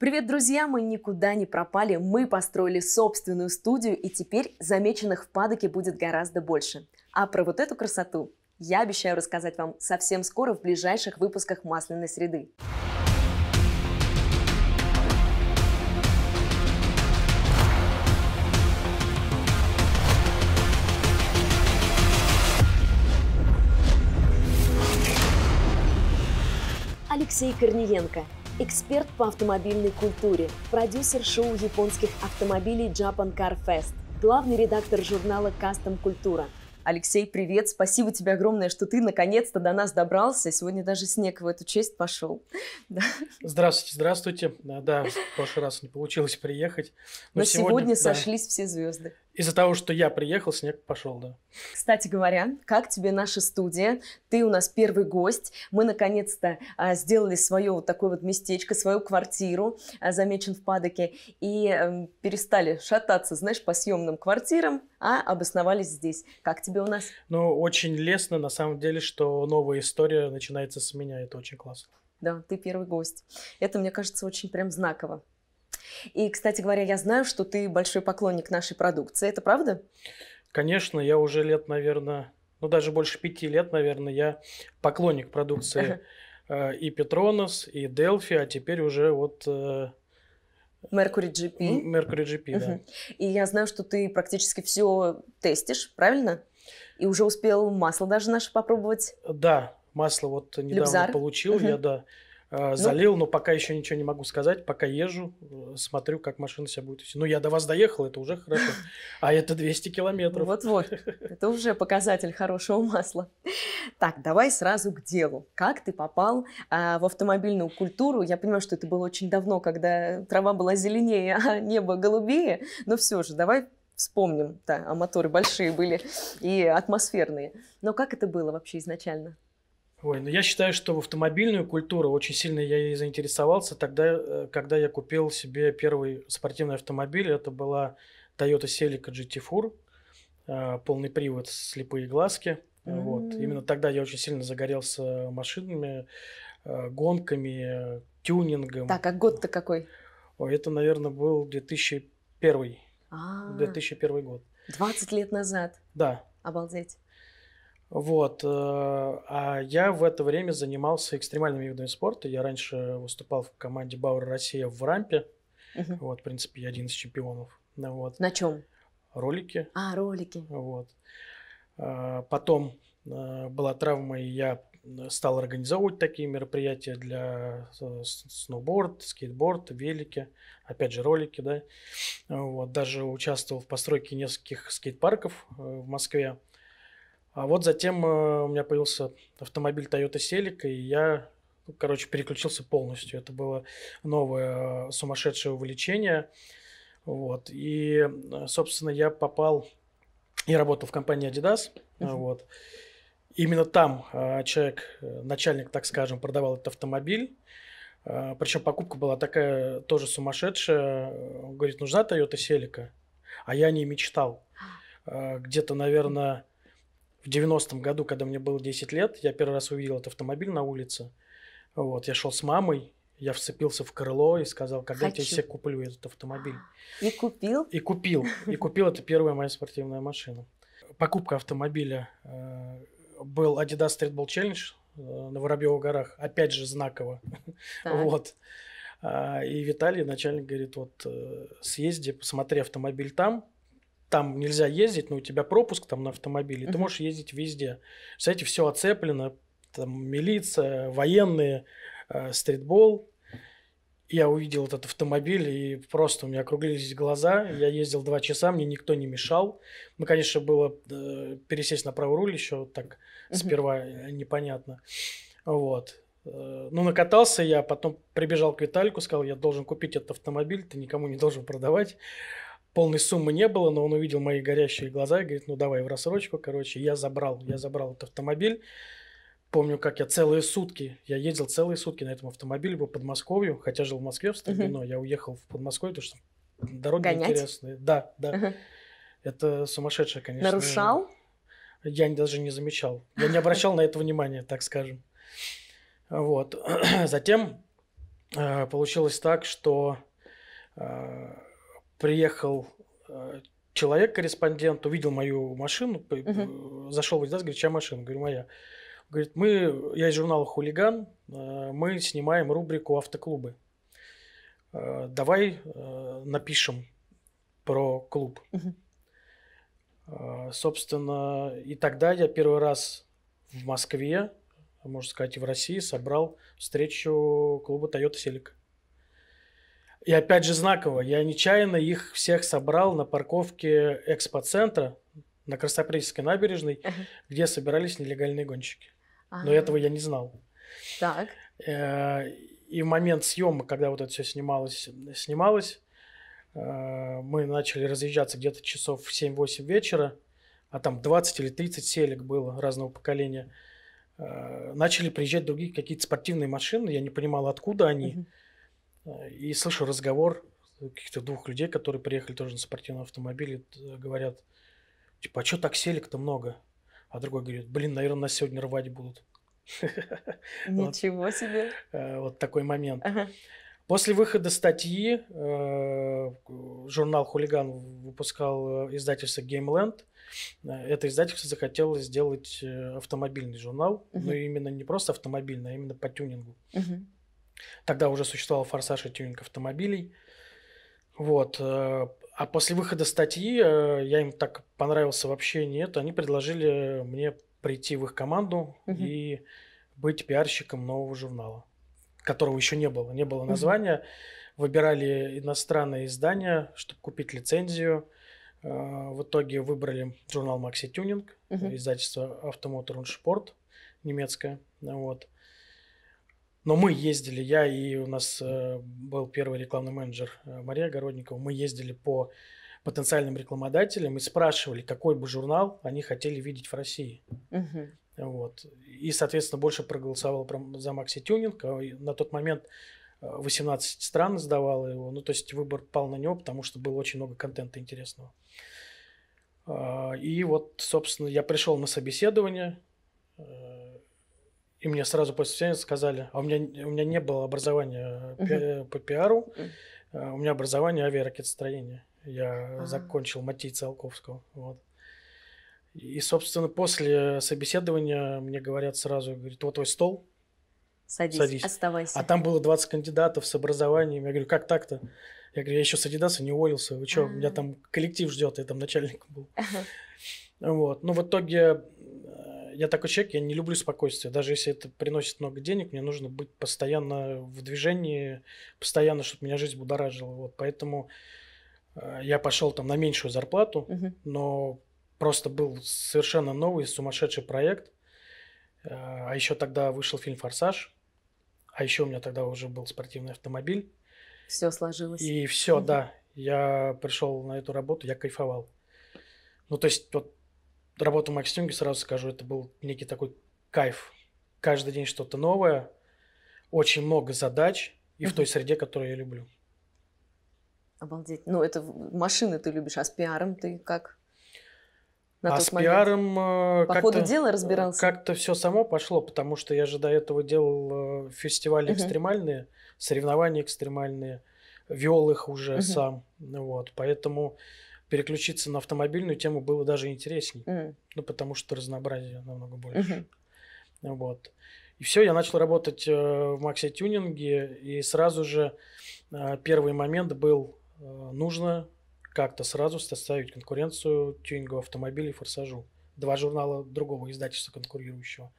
Привет, друзья! Мы никуда не пропали. Мы построили собственную студию, и теперь замеченных в падоке будет гораздо больше. А про вот эту красоту я обещаю рассказать вам совсем скоро в ближайших выпусках «Масляной среды». Алексей Корниенко – эксперт по автомобильной культуре, продюсер шоу японских автомобилей Japan Car Fest, главный редактор журнала «Кастом Культура». Алексей, привет! Спасибо тебе огромное, что ты наконец-то до нас добрался. Сегодня даже снег в эту честь пошел. Здравствуйте, здравствуйте. Да, в прошлый раз не получилось приехать. Но, но сегодня, сегодня да. сошлись все звезды. Из-за того, что я приехал, снег пошел, да. Кстати говоря, как тебе наша студия? Ты у нас первый гость. Мы наконец-то а, сделали свое вот такое вот местечко, свою квартиру, а, замечен в Падоке, и а, перестали шататься, знаешь, по съемным квартирам, а обосновались здесь. Как тебе у нас? Ну, очень лестно, на самом деле, что новая история начинается с меня. Это очень классно. Да, ты первый гость. Это, мне кажется, очень прям знаково. И, кстати говоря, я знаю, что ты большой поклонник нашей продукции. Это правда? Конечно, я уже лет, наверное, ну даже больше пяти лет, наверное, я поклонник продукции э, и Петронос, и Delphi, а теперь уже вот э, Mercury GP. Mercury GP, да. И я знаю, что ты практически все тестишь, правильно? И уже успел масло даже наше попробовать. Да, масло вот недавно Любзар. получил угу. я, да. А, ну, залил, но пока еще ничего не могу сказать, пока езжу, э, смотрю, как машина себя будет вести. Ну, я до вас доехал, это уже хорошо, а это 200 километров. Вот-вот, это уже показатель хорошего масла. Так, давай сразу к делу. Как ты попал а, в автомобильную культуру? Я понимаю, что это было очень давно, когда трава была зеленее, а небо голубее, но все же давай вспомним, да, а моторы большие были и атмосферные. Но как это было вообще изначально? Ой, ну я считаю, что в автомобильную культуру очень сильно я ей заинтересовался тогда, э, когда я купил себе первый спортивный автомобиль. Это была Toyota Celica GT Fur, э, полный привод, слепые глазки. Mm-hmm. Вот. Именно тогда я очень сильно загорелся машинами, гонками, тюнингом. Так, а год-то какой? Ой, это, наверное, был 2001. 2001 а. год. 20 лет назад? Да. Обалдеть. Вот. Э, а я в это время занимался экстремальными видами спорта. Я раньше выступал в команде Бауэр Россия в рампе. Угу. Вот, в принципе, я один из чемпионов. Ну вот. На чем? Ролики. А, ролики. Вот. А, потом э, была травма, и я э, стал организовывать такие мероприятия для сноуборд, скейтборд, велики, опять же ролики, да. Вот, даже участвовал в постройке нескольких скейт-парков в Москве. А вот затем э, у меня появился автомобиль Toyota Celica, и я, ну, короче, переключился полностью. Это было новое э, сумасшедшее увлечение. Вот. И, э, собственно, я попал... Я работал в компании Adidas. Uh-huh. Вот. Именно там человек, начальник, так скажем, продавал этот автомобиль. Причем покупка была такая тоже сумасшедшая. Он говорит, нужна Toyota Celica, А я не мечтал. А. Где-то, наверное, в 90-м году, когда мне было 10 лет, я первый раз увидел этот автомобиль на улице. Вот, я шел с мамой, я вцепился в крыло и сказал, когда Хочу. я тебе себе куплю этот автомобиль. И купил? И купил. И купил. Это первая моя спортивная машина. Покупка автомобиля э, был Adidas Street Ball Challenge э, на Воробьевых горах. Опять же, знаково. Вот. А, и Виталий, начальник, говорит, вот э, съезди, посмотри автомобиль там, там нельзя ездить, но у тебя пропуск там на автомобиле, uh-huh. ты можешь ездить везде. Кстати, все оцеплено, там милиция, военные, э, стритбол. Я увидел этот автомобиль, и просто у меня округлились глаза. Я ездил два часа, мне никто не мешал. Ну, конечно, было э, пересесть на правый руль еще так uh-huh. сперва э, непонятно. Вот. Э, ну, накатался я, потом прибежал к Витальку, сказал, я должен купить этот автомобиль, ты никому не должен продавать полной суммы не было, но он увидел мои горящие глаза и говорит, ну давай в рассрочку, короче, я забрал, я забрал этот автомобиль. Помню, как я целые сутки, я ездил целые сутки на этом автомобиле по Подмосковью, хотя жил в Москве в Сталино, угу. Uh -huh. я уехал в Подмосковье, потому что дороги интересные. Да, да. Uh -huh. Это сумасшедшее, конечно. Нарушал? Я даже не замечал. Я не обращал на это внимания, так скажем. Вот. Затем э, получилось так, что э, приехал э, человек, корреспондент, увидел мою машину, uh-huh. зашел в Adidas, говорит, чья машина? Говорю, моя. Говорит, мы, я из журнала «Хулиган», э, мы снимаем рубрику «Автоклубы». Давай напишем про клуб. Uh-huh. Собственно, и тогда я первый раз в Москве, можно сказать, и в России собрал встречу клуба Toyota Селика». И опять же знаково, я нечаянно их всех собрал на парковке экспоцентра на Краснопресненской набережной, uh-huh. где собирались нелегальные гонщики. Uh-huh. Но этого я не знал. Так. Э, и в момент съемок, когда вот это все снималось, снималось, э, мы начали разъезжаться где-то часов в 7-8 вечера, а там 20 или 30 селек было разного поколения. Э, начали приезжать другие какие-то спортивные машины, я не понимал, откуда они. Uh-huh. И слышу разговор каких-то двух людей, которые приехали тоже на спортивном автомобиле, э, говорят, типа, а что так селик то много? А другой говорит, блин, наверное, нас сегодня рвать будут. Ничего себе. Э, вот такой момент. После выхода статьи э, журнал «Хулиган» выпускал издательство «Геймленд». Это издательство захотело сделать автомобильный журнал, но ну, именно не просто автомобильный, а именно по тюнингу. Тогда уже существовал форсаж и тюнинг автомобилей. Вот. Э, а после выхода статьи э, я им так понравился вообще нет. Они предложили мне прийти в их команду угу. и быть пиарщиком нового журнала, которого еще не было. Не было названия. Угу. Выбирали иностранные издания, чтобы купить лицензию. Э, в итоге выбрали журнал Maxi Tuning, угу. издательство Automotor und Sport немецкое. Вот. Но мы ездили, я и у нас э, был первый рекламный менеджер э, Мария Городникова мы ездили по потенциальным рекламодателям и спрашивали, какой бы журнал они хотели видеть в России. Угу. Вот. И, соответственно, больше проголосовал за Макси Тюнинг. А на тот момент 18 э, стран сдавало его. Ну, то есть выбор пал на него, потому что было очень много контента интересного. А, и вот, собственно, я пришел на собеседование, и мне сразу после свидания сказали, а у меня, у меня не было образования uh по пиару, uh у меня образование авиаракетостроения. Я uh закончил Матей Циолковского. Вот. И, собственно, после собеседования мне говорят сразу, говорит, вот твой стол, садись, садись. оставайся. А там было 20 кандидатов с образованием. Я говорю, как так-то? Я говорю, я еще с Адидаса не уволился. Вы что, а -а. меня там коллектив ждет, я там начальник был. Вот. Ну, в итоге я такой человек, я не люблю спокойствие. Даже если это приносит много денег, мне нужно быть постоянно в движении, постоянно, чтобы меня жизнь будоражила. Вот, поэтому э, я пошел там на меньшую зарплату, Uh-huh. но просто был совершенно новый, сумасшедший проект. Э, а еще тогда вышел фильм «Форсаж», а еще у меня тогда уже был спортивный автомобиль. Все сложилось. И все, Uh-huh. да. Я пришел на эту работу, я кайфовал. Ну, то есть, вот работу Макс Тюнги, сразу скажу, это был некий такой кайф. Каждый день что-то новое, очень много задач, и угу. в той среде, которую я люблю. Обалдеть. Ну, это машины ты любишь, а с пиаром ты как? На а с момент? пиаром э, По как ходу дела разбирался? Как-то все само пошло, потому что я же до этого делал э, фестивали угу. экстремальные, соревнования экстремальные, вел их уже угу. сам. Вот, поэтому переключиться на автомобильную тему было даже интересней. Mm. Ну, потому что разнообразие намного больше. Mm-hmm. Вот. И все, я начал работать э, в Максе Тюнинге, и сразу же э, первый момент был, э, нужно как-то сразу составить конкуренцию тюнингу автомобилей «Форсажу». Два журнала другого издательства конкурирующего.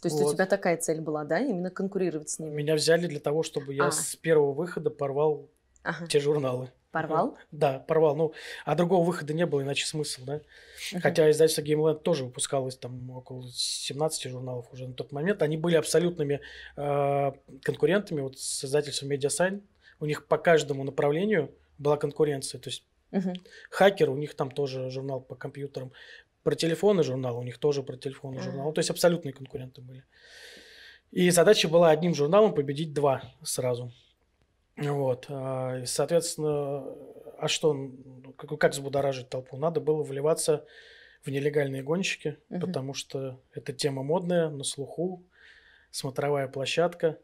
То есть вот. у тебя такая цель была, да, именно конкурировать с ними? Меня взяли для того, чтобы я а. с первого выхода порвал ага. те журналы. Порвал? Да, порвал. Ну, а другого выхода не было, иначе смысл, да? Uh-huh. Хотя издательство Gameland тоже выпускалось там около 17 журналов уже на тот момент. Они были абсолютными э, конкурентами вот с издательством Mediasign. У них по каждому направлению была конкуренция. То есть uh-huh. хакер, у них там тоже журнал по компьютерам. Про телефоны журнал, у них тоже про телефоны uh-huh. журнал. Ну, то есть абсолютные конкуренты были. И задача была одним журналом победить два сразу. Вот, а, и, соответственно, а что, как, как взбудоражить толпу? Надо было вливаться в нелегальные гонщики, угу. потому что эта тема модная, на слуху, смотровая площадка,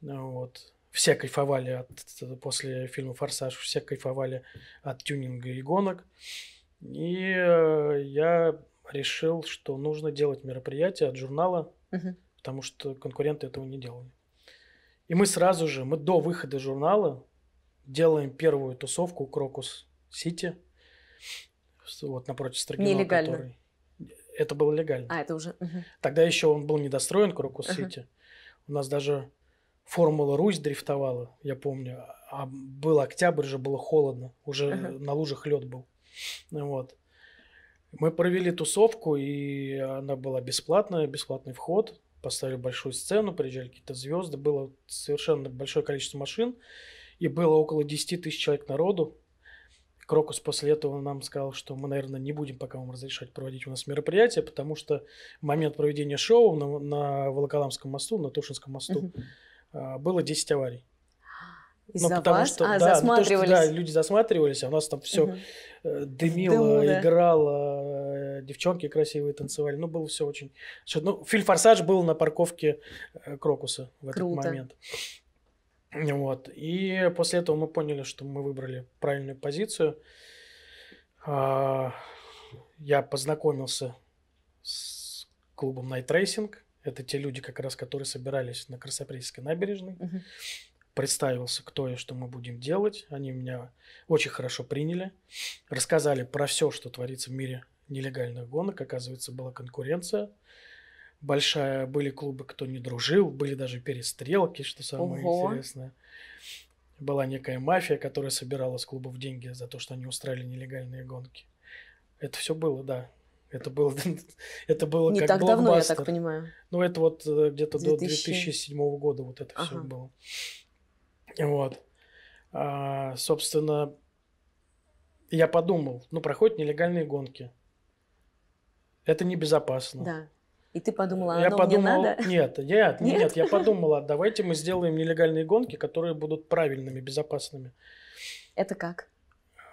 вот, все кайфовали от, э, после фильма «Форсаж», все кайфовали от тюнинга и гонок. И э, я решил, что нужно делать мероприятие от журнала, угу. потому что конкуренты этого не делали. И мы сразу же, мы до выхода журнала делаем первую тусовку Крокус Сити, вот напротив Строгино, Нелегально. Который... Это было легально. А, это уже... Угу. Тогда еще он был недостроен, Крокус Сити. Угу. У нас даже Формула Русь дрифтовала, я помню. А был октябрь же, было холодно. Уже uh на лужах лед был. Ну вот. Мы провели тусовку, и она была бесплатная, бесплатный вход поставили большую сцену, приезжали какие-то звезды, было совершенно большое количество машин, и было около 10 тысяч человек народу. Крокус после этого нам сказал, что мы, наверное, не будем пока вам разрешать проводить у нас мероприятие, потому что момент проведения шоу на, на Волоколамском мосту, на Тушинском мосту, угу. было 10 аварий. Из-за ну, потому вас? Что, а, да, засматривались? Ну, то, что, да, люди засматривались, а у нас там все угу. Э, дымило, Дыму, да. играло, девчонки красивые танцевали. Ну, было все очень... Ну, Филь Форсаж был на парковке э, Крокуса в этот Круто. момент. Вот. И после этого мы поняли, что мы выбрали правильную позицию. А, я познакомился с клубом Night Racing. Это те люди, как раз, которые собирались на Краснопресненской набережной. Угу. Представился, кто и что мы будем делать. Они меня очень хорошо приняли. Рассказали про все, что творится в мире нелегальных гонок, оказывается, была конкуренция большая, были клубы, кто не дружил, были даже перестрелки, что самое Ого. интересное. Была некая мафия, которая собирала с клубов деньги за то, что они устраивали нелегальные гонки. Это все было, да. Это было, это было не как так давно, я так понимаю. Ну, это вот э, где-то 2000... до 2007 года вот это ага. все было. Вот. А, собственно, я подумал, ну, проходят нелегальные гонки это небезопасно. Да. И ты подумала, я подумал, мне надо? Нет, нет, нет, нет, я подумала, давайте мы сделаем нелегальные гонки, которые будут правильными, безопасными. Это как?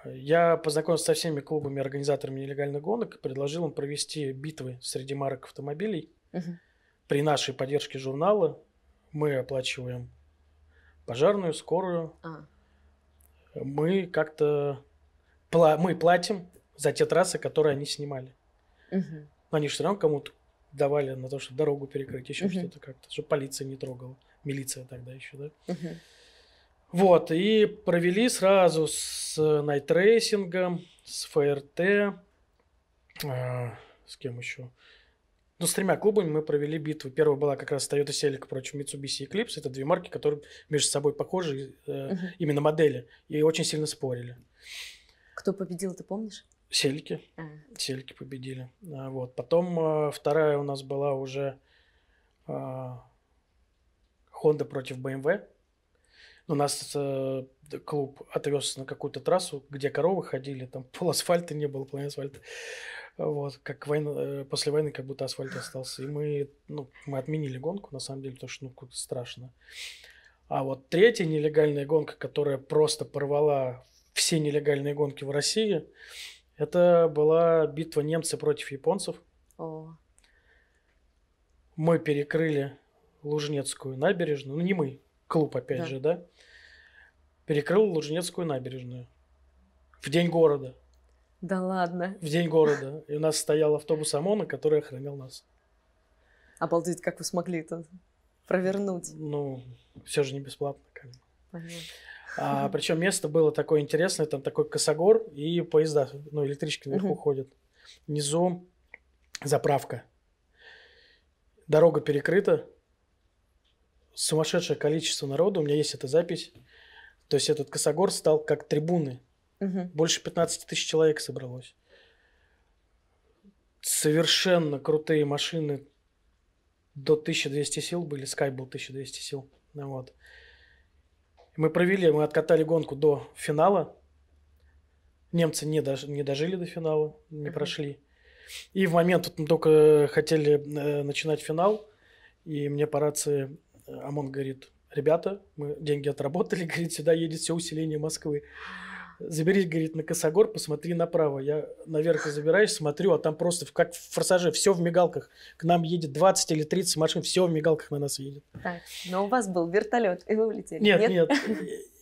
Я познакомился со всеми клубами организаторами нелегальных гонок и предложил им провести битвы среди марок автомобилей. Угу. При нашей поддержке журнала мы оплачиваем пожарную, скорую. А. Мы как-то пла- мы платим за те трассы, которые они снимали. Угу. они же все равно кому-то давали на то, чтобы дорогу перекрыть, еще угу. что-то как-то, чтобы полиция не трогала. Милиция тогда еще, да? Угу. Вот, и провели сразу с э, найтрейсингом, с ФРТ, э, а, с кем еще? Ну, с тремя клубами мы провели битву. Первая была как раз Toyota Celica против Mitsubishi Eclipse. Это две марки, которые между собой похожи, э, uh именно модели, и очень сильно спорили. Кто победил, ты помнишь? Сельки. А. Сельки победили. А, вот. Потом а, вторая у нас была уже а, Honda против BMW. У ну, нас а, клуб отвез на какую-то трассу, где коровы ходили, там пол асфальта не было, половина асфальта. Вот, как война, э, после войны как будто асфальт остался. И мы, ну, мы отменили гонку, на самом деле, потому что, ну, как-то страшно. А вот третья нелегальная гонка, которая просто порвала все нелегальные гонки в России, это была битва немцы против японцев. О. Мы перекрыли Лужнецкую набережную. Ну, не мы, клуб опять да. же, да? Перекрыл Лужнецкую набережную. В день города. Да ладно. В день города. И у нас стоял автобус ОМОНа, который охранял нас. Обалдеть, как вы смогли это провернуть? Ну, все же не бесплатно. Как бы. Понятно. А, причем место было такое интересное, там такой косогор и поезда, ну, электрички наверху ходят. Внизу заправка. Дорога перекрыта. Сумасшедшее количество народу. У меня есть эта запись. То есть этот косогор стал как трибуны. Угу. Больше 15 тысяч человек собралось. Совершенно крутые машины до 1200 сил были. Sky был 1200 сил. Вот. Мы провели, мы откатали гонку до финала. Немцы не, дож, не дожили до финала, не uh-huh. прошли. И в момент, вот мы только хотели э, начинать финал, и мне по рации э, ОМОН говорит, ребята, мы деньги отработали, говорит, сюда едет все усиление Москвы. Заберись, говорит, на Косогор, посмотри направо. Я наверх забираюсь, смотрю, а там просто как в форсаже, все в мигалках. К нам едет 20 или 30 машин, все в мигалках на нас едет. Так, но у вас был вертолет, и вы улетели. Нет, нет. нет.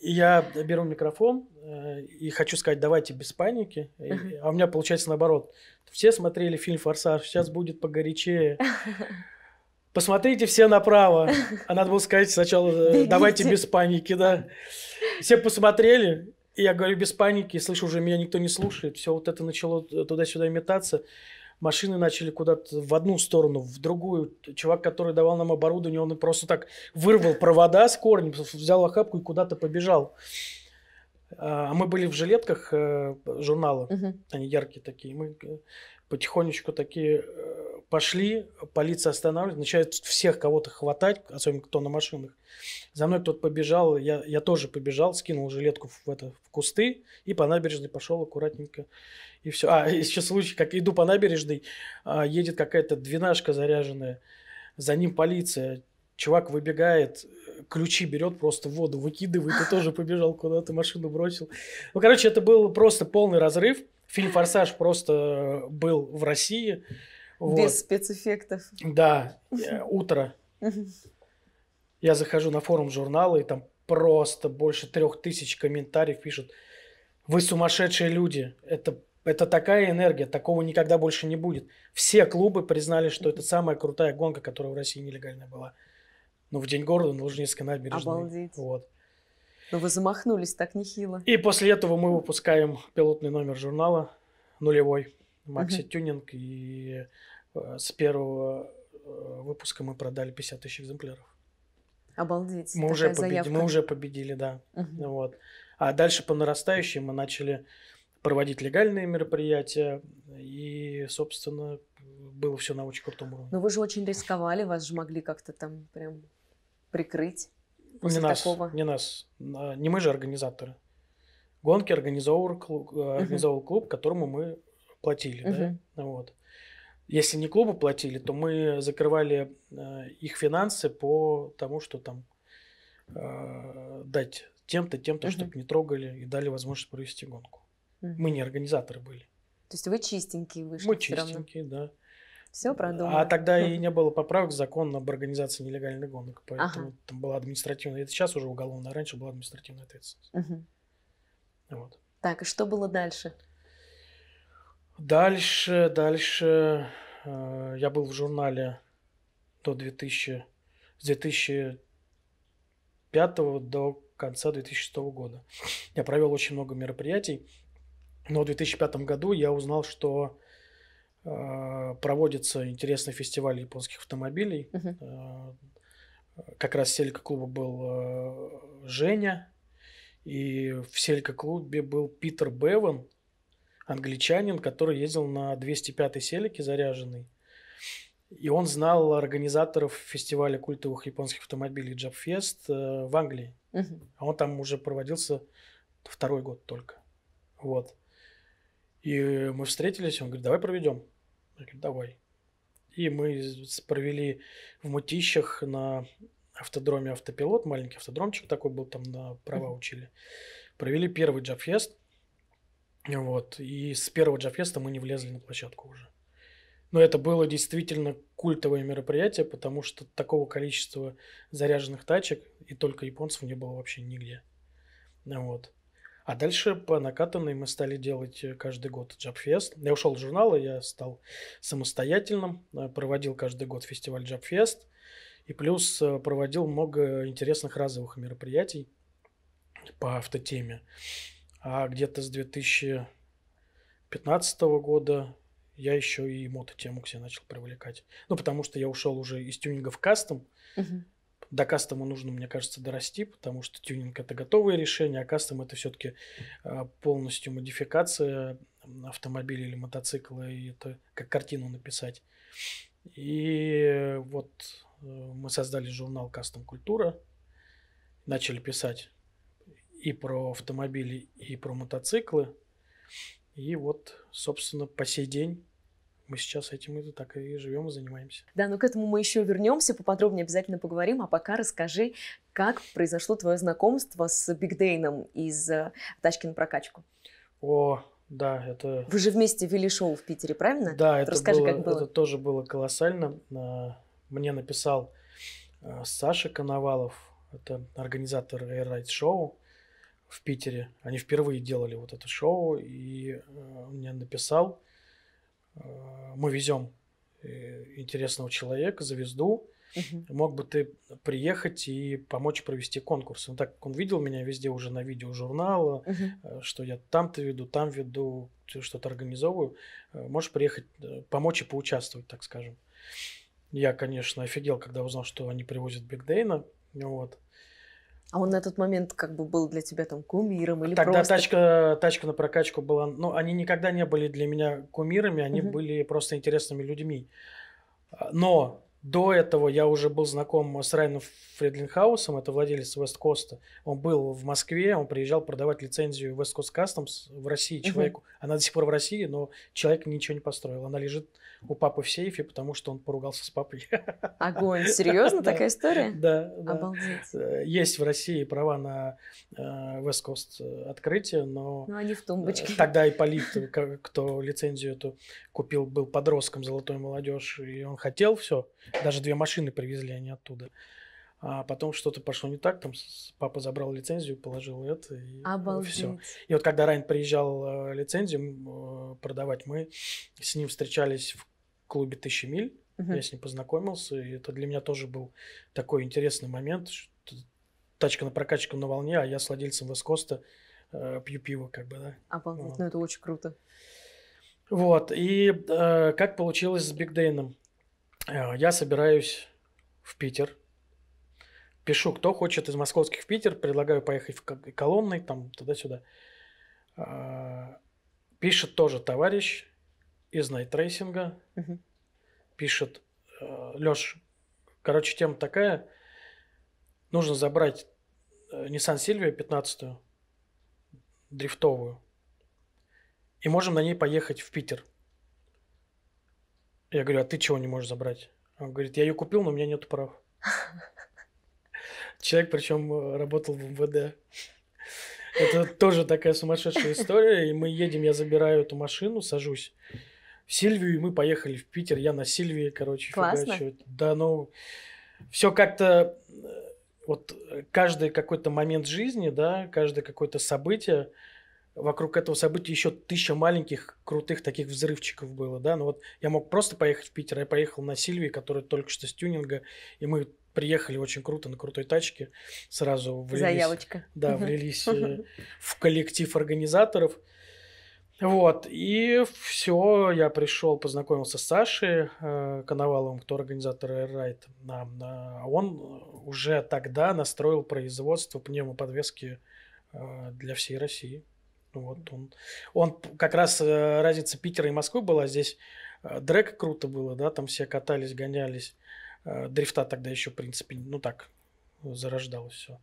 Я беру микрофон э, и хочу сказать, давайте без паники. А у меня получается наоборот. Все смотрели фильм «Форсаж», сейчас будет погорячее. Посмотрите все направо. А надо было сказать сначала, э, давайте без паники, да. Все посмотрели, я говорю без паники, слышу, уже меня никто не слушает. Все вот это начало туда-сюда метаться. Машины начали куда-то в одну сторону, в другую. Чувак, который давал нам оборудование, он просто так вырвал провода с корнем, взял охапку и куда-то побежал. А, а мы были в жилетках э, журнала, угу. они яркие такие. Мы э, потихонечку такие э, Пошли, полиция останавливает, начинает всех кого-то хватать, особенно кто на машинах. За мной кто-то побежал, я, я тоже побежал, скинул жилетку в, это, в кусты и по набережной пошел аккуратненько. И все. А, еще случай, как иду по набережной, а, едет какая-то двенашка заряженная, за ним полиция, чувак выбегает, ключи берет, просто в воду выкидывает, и тоже побежал куда-то, машину бросил. Ну, короче, это был просто полный разрыв. Фильм «Форсаж» просто был в России. Вот. Без спецэффектов. Да, э, утро. Я захожу на форум журнала, и там просто больше трех тысяч комментариев пишут. Вы сумасшедшие люди. Это, это такая энергия, такого никогда больше не будет. Все клубы признали, что это самая крутая гонка, которая в России нелегальная была. Ну, в День города на Лужницкой набережной. Обалдеть. Вот. Но ну, вы замахнулись так нехило. И после этого мы выпускаем пилотный номер журнала нулевой. Макси Тюнинг и Э, с первого э, выпуска мы продали 50 тысяч экземпляров. Обалдеть. Мы, уже, побед... мы уже победили, да. Угу. Вот. А дальше по нарастающей мы начали проводить легальные мероприятия, и, собственно, было все на очень крутом уровне. Но вы же очень рисковали, вас же могли как-то там прям прикрыть. После не нас, такого. не нас, а, не мы же организаторы. Гонки организовал клуб, э, организовал клуб которому мы платили, uh-huh. да, вот если не клубу платили, то мы закрывали э, их финансы по тому, что там э, дать тем-то, тем-то, угу. чтобы не трогали и дали возможность провести гонку. Угу. Мы не организаторы были. То есть вы чистенькие вышли? Мы чистенькие, равно. да. Все продумано. А тогда и не было поправок в закон об организации нелегальных гонок, поэтому ага. там была административная, это сейчас уже уголовная, а раньше была административная ответственность. Угу. Вот. Так, и что было дальше? Дальше, дальше э, я был в журнале до 2000, с 2005 до конца 2006 года. Я провел очень много мероприятий, но в 2005 году я узнал, что э, проводится интересный фестиваль японских автомобилей. uh как раз селька клуба был э, Женя, и в селька клубе был Питер Беван – англичанин, который ездил на 205-й селике заряженный. И он знал организаторов фестиваля культовых японских автомобилей Джабфест э, в Англии. А он там уже проводился второй год только. Вот. И мы встретились, он говорит, давай проведем. Я говорю, давай. И мы провели в Мутищах на автодроме автопилот, маленький автодромчик такой был, там на права учили. Провели первый джабфест. Вот. И с первого джафеста мы не влезли на площадку уже. Но это было действительно культовое мероприятие, потому что такого количества заряженных тачек и только японцев не было вообще нигде. Вот. А дальше по накатанной мы стали делать э, каждый год Джабфест. Я ушел из журнала, я стал самостоятельным, э, проводил каждый год фестиваль Джабфест. И плюс э, проводил много интересных разовых мероприятий по автотеме. А где-то с 2015 года я еще и мототему к себе начал привлекать. Ну, потому что я ушел уже из тюнинга в кастом. Угу. До кастома нужно, мне кажется, дорасти, потому что тюнинг это готовое решение, а кастом это все-таки а, полностью модификация автомобиля или мотоцикла, и это как картину написать. И вот э, мы создали журнал «Кастом Культура», начали писать и про автомобили, и про мотоциклы. И вот, собственно, по сей день мы сейчас этим и так и живем и занимаемся. Да, но ну, к этому мы еще вернемся, поподробнее обязательно поговорим. А пока расскажи, как произошло твое знакомство с Биг Бигдейном из э, «Тачки на прокачку». О, да, это... Вы же вместе вели шоу в Питере, правильно? Да, это, Расскажи, было, как было. это тоже было колоссально. А, мне написал э, Саша Коновалов, это организатор Air Ride Show, в Питере. Они впервые делали вот это шоу, и э, он мне написал, э, мы везем э, интересного человека, звезду, угу. мог бы ты приехать и помочь провести конкурс. Ну, так как он видел меня везде уже на видео журнала, угу. что я там-то веду, там веду, что-то организовываю, можешь приехать, помочь и поучаствовать, так скажем. Я, конечно, офигел, когда узнал, что они привозят Биг Дейна, вот, а он на этот момент как бы был для тебя там кумиром или Тогда просто... тачка, тачка на прокачку была... Ну, они никогда не были для меня кумирами, они угу. были просто интересными людьми. А, но до этого я уже был знаком э, с Райаном Фредлинхаусом, это владелец West Coast. Он был в Москве, он приезжал продавать лицензию West Coast Customs в России человеку. Uh-huh. Она до сих пор в России, но человек ничего не построил. Она лежит у папы в сейфе, потому что он поругался с папой. Огонь, серьезно такая история? Да. Обалдеть. Э, есть в России права на э, West Coast открытие, но... Ну, они в тумбочке. Тогда и Полит, кто лицензию эту купил, был подростком, золотой молодежь, и он хотел все. Даже две машины привезли они оттуда. А потом что-то пошло не так, там папа забрал лицензию, положил это и Обалдеть. все. И вот когда Райан приезжал э, лицензию э, продавать, мы с ним встречались в клубе «Тысяча миль», угу. я с ним познакомился, и это для меня тоже был такой интересный момент, что тачка на прокачку на волне, а я с владельцем Вескоста э, пью пиво, как бы, да. Обалдеть, вот. ну это очень круто. Вот, и э, как получилось с Биг Дэйном? Э, я собираюсь в Питер. Пишу, кто хочет из московских в Питер, предлагаю поехать в колонной, там, туда-сюда. А, пишет тоже товарищ из найтрейсинга. Угу. Пишет, э, Леш, короче, тема такая, нужно забрать э, Nissan Silvia 15 дрифтовую, и можем на ней поехать в Питер. Я говорю, а ты чего не можешь забрать? Он говорит, я ее купил, но у меня нет прав. Человек, причем, э, работал в МВД. Это тоже такая сумасшедшая история. И мы едем, я забираю эту машину, сажусь в Сильвию, и мы поехали в Питер. Я на Сильвии, короче, Классно. фигачу. Да, ну, все как-то... Э, вот э, каждый какой-то момент жизни, да, каждое какое-то событие, вокруг этого события еще тысяча маленьких крутых таких взрывчиков было, да, ну вот я мог просто поехать в Питер, я поехал на Сильвии, которая только что с тюнинга, и мы приехали очень круто на крутой тачке, сразу влились, Заявочка. Да, влились э, в коллектив организаторов, вот, и все, я пришел, познакомился с Сашей э, Коноваловым, кто организатор Райт. А, он уже тогда настроил производство пневмоподвески э, для всей России. Вот он. Он как раз э, разница Питера и Москвы была. Здесь э, дрэк круто было, да, там все катались, гонялись. Э, дрифта тогда еще, в принципе, ну так, зарождалось все.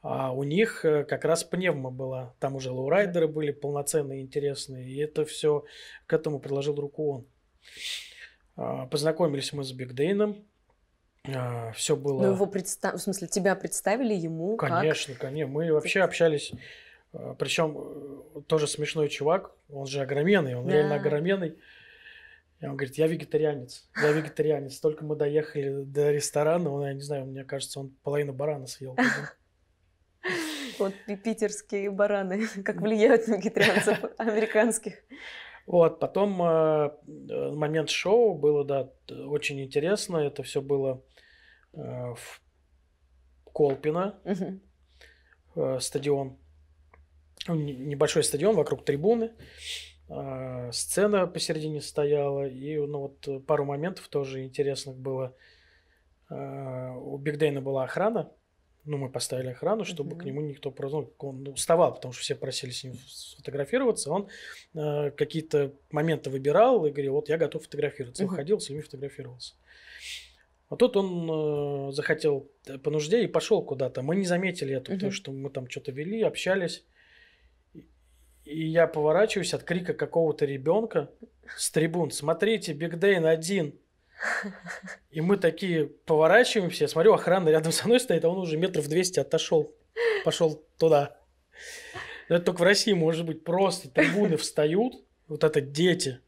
А у них как раз пневма была. Там уже лоурайдеры были полноценные, интересные. И это все к этому приложил руку он. А, познакомились мы с Биг Бигдейном. А, все ну, было... Ну, его представ... В смысле, тебя представили ему Конечно, как... конечно. Мы вообще общались а, Причем э, тоже смешной чувак, он же огроменный, он да. реально огроменный. И он говорит, я вегетарианец, я вегетарианец. Только мы доехали до ресторана, он, я не знаю, мне кажется, он половину барана съел. Вот питерские бараны, как влияют на вегетарианцев американских. Вот, потом э, э, момент шоу было, да, очень интересно. Это все было в Колпино, стадион. Ну, небольшой стадион вокруг трибуны, а, сцена посередине стояла, и ну, вот пару моментов тоже интересных было. А, у Биг Дэйна была охрана, ну, мы поставили охрану, чтобы mm-hmm. к нему никто ну, он уставал, потому что все просили с ним сфотографироваться. Он э, какие-то моменты выбирал и говорил, вот я готов фотографироваться. Mm-hmm. Выходил, с ними фотографировался. А тут он э, захотел по нужде и пошел куда-то. Мы не заметили это, mm-hmm. потому что мы там что-то вели, общались. И я поворачиваюсь от крика какого-то ребенка с трибун. Смотрите, Биг Дейн один. И мы такие поворачиваемся. Я смотрю, охрана рядом со мной стоит, а он уже метров 200 отошел. Пошел туда. Но это только в России, может быть, просто трибуны встают, вот это дети,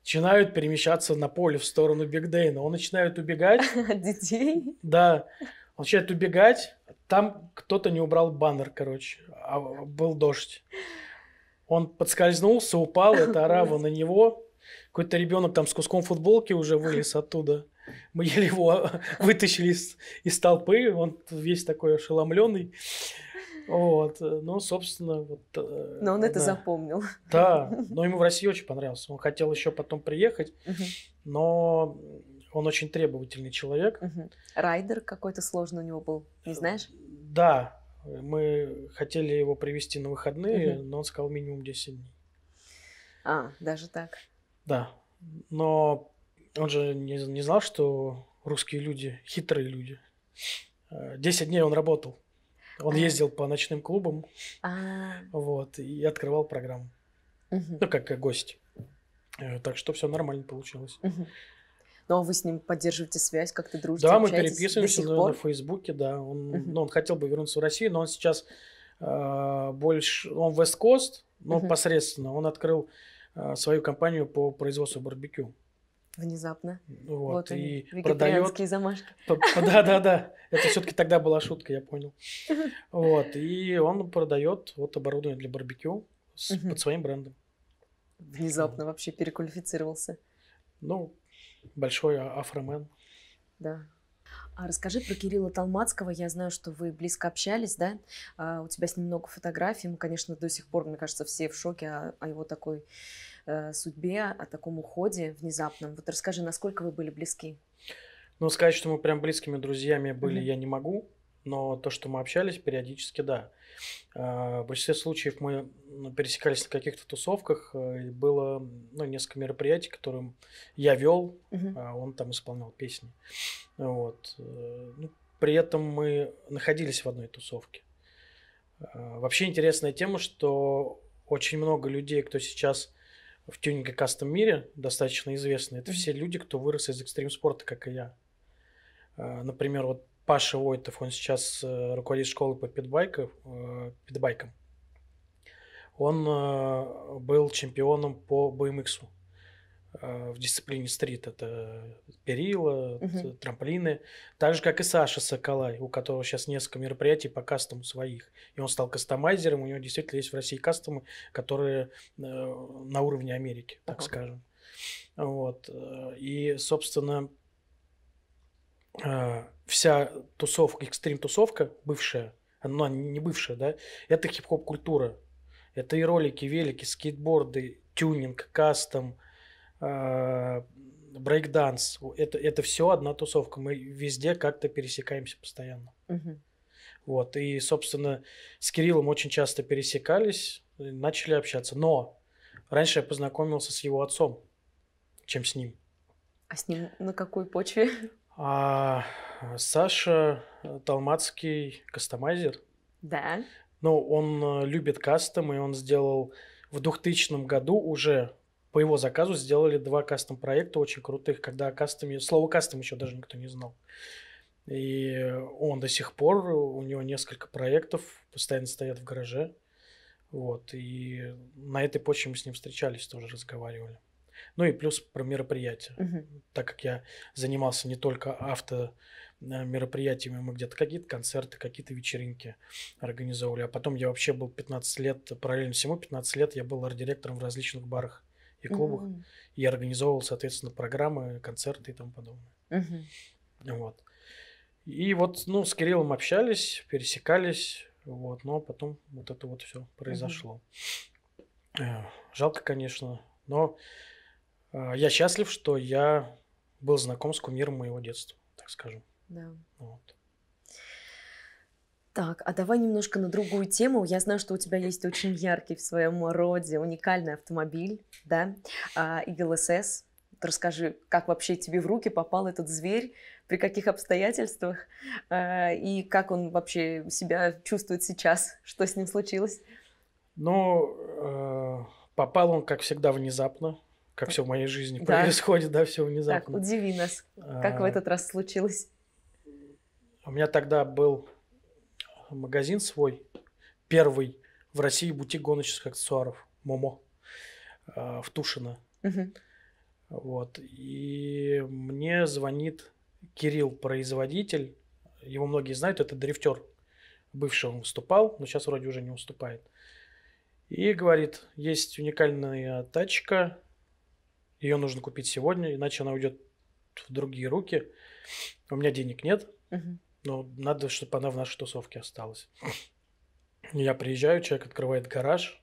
начинают перемещаться на поле в сторону Биг Дейна. Он начинает убегать. От детей? Да. Он начинает убегать. Там кто-то не убрал баннер, короче. А был дождь. Он подскользнулся, упал, это арава на него. Какой-то ребенок там с куском футболки уже вылез оттуда. Мы еле его вытащили из, из толпы, он весь такой ошеломленный. Вот, ну, собственно, вот. Э, но он да. это запомнил. Да, но ему в России очень понравился, Он хотел еще потом приехать, но он очень требовательный человек. Райдер какой-то сложный у него был, не э, знаешь? Да, мы хотели его привести на выходные, угу. но он сказал минимум 10 дней. А, даже так. Да. Но он же не, не знал, что русские люди хитрые люди. 10 э, дней он работал. Он а. ездил по ночным клубам. А. Вот, и открывал программу. Угу. Ну, как гость. Э, так что все нормально получилось. Угу. Но вы с ним поддерживаете связь, как-то дружите, Да, мы переписываемся на, на Фейсбуке, да. Он, uh-huh. ну, он хотел бы вернуться в Россию, но он сейчас э, больше... Он West Coast, но uh-huh. посредственно. Он открыл э, свою компанию по производству барбекю. Внезапно. Вот, вот и они, продает... замашки. Да, да, да. Это все-таки тогда была шутка, я понял. Вот, и он продает вот оборудование для барбекю под своим брендом. Внезапно вообще переквалифицировался. Ну, Большой а, афромен. Да. А расскажи про Кирилла Толмацкого. Я знаю, что вы близко общались, да? А у тебя с ним много фотографий. Мы, конечно, до сих пор, мне кажется, все в шоке о, о его такой э, судьбе, о таком уходе внезапном. Вот расскажи, насколько вы были близки? Ну, сказать, что мы прям близкими друзьями были, mm-hmm. я не могу но то, что мы общались, периодически, да. А, в большинстве случаев мы ну, пересекались на каких-то тусовках, э, и было ну, несколько мероприятий, которым я вел, угу. а он там исполнял песни. Вот. Э, ну, при этом мы находились в одной тусовке. А, вообще интересная тема, что очень много людей, кто сейчас в тюнинге кастом мире, достаточно известны, это mm-hmm. все люди, кто вырос из экстрим спорта, как и я. А, например, вот Паша Войтов, он сейчас э, руководит школы по питбайкам, э, питбайкам. Он э, был чемпионом по BMX в дисциплине стрит. Это перила, угу. трамплины. Так же, как и Саша Соколай, у которого сейчас несколько мероприятий по кастому своих. И он стал кастомайзером. У него действительно есть в России кастомы, которые на уровне Америки, так uh скажем. Вот. И, собственно, а, вся тусовка, экстрим-тусовка бывшая, но ну, не бывшая, да, это хип-хоп культура. Это и ролики, велики, скейтборды, тюнинг, кастом, а, брейкданс. Это, это все одна тусовка. Мы везде как-то пересекаемся постоянно. Угу. Вот. И, собственно, с Кириллом очень часто пересекались, начали общаться. Но раньше я познакомился с его отцом, чем с ним. А с ним на какой почве? А, Саша э, Талмацкий кастомайзер. Да. Ну, он э, любит кастом, и он сделал в 2000 году уже по его заказу сделали два кастом-проекта очень крутых, когда кастом... Слово кастом еще даже никто не знал. И он до сих пор, у него несколько проектов постоянно стоят в гараже. Вот, и на этой почве мы с ним встречались, тоже разговаривали. Ну и плюс про мероприятия. Угу. Так как я занимался не только авто э, мероприятиями, мы где-то какие-то концерты, какие-то вечеринки организовывали. А потом я вообще был 15 лет, параллельно всему 15 лет я был арт-директором в различных барах и клубах. Угу. И организовывал, соответственно, программы, концерты и тому подобное. Угу. Вот. И вот, ну, с Кириллом общались, пересекались, вот, но потом вот это вот все произошло. Угу. Жалко, конечно, но а, я счастлив, что я был знаком с кумиром моего детства, так скажем. Да. Вот. Так, а давай немножко на другую тему. Я знаю, что у тебя есть очень яркий в своем роде уникальный автомобиль, да, а, Eagle SS. расскажи, как вообще тебе в руки попал этот зверь, при каких обстоятельствах а, и как он вообще себя чувствует сейчас, что с ним случилось? Ну, э, попал он, как всегда, внезапно как все в моей жизни да. происходит, да, все внезапно. Так, удиви нас, как а, в этот раз случилось? У меня тогда был магазин свой, первый в России бутик гоночных аксессуаров МОМО а, в Тушино. Угу. Вот. И мне звонит Кирилл, производитель. Его многие знают, это дрифтер. Бывший он выступал, но сейчас вроде уже не выступает. И говорит, есть уникальная тачка, ее нужно купить сегодня, иначе она уйдет в другие руки. У меня денег нет, но надо, чтобы она в нашей тусовке осталась. Я приезжаю, человек открывает гараж,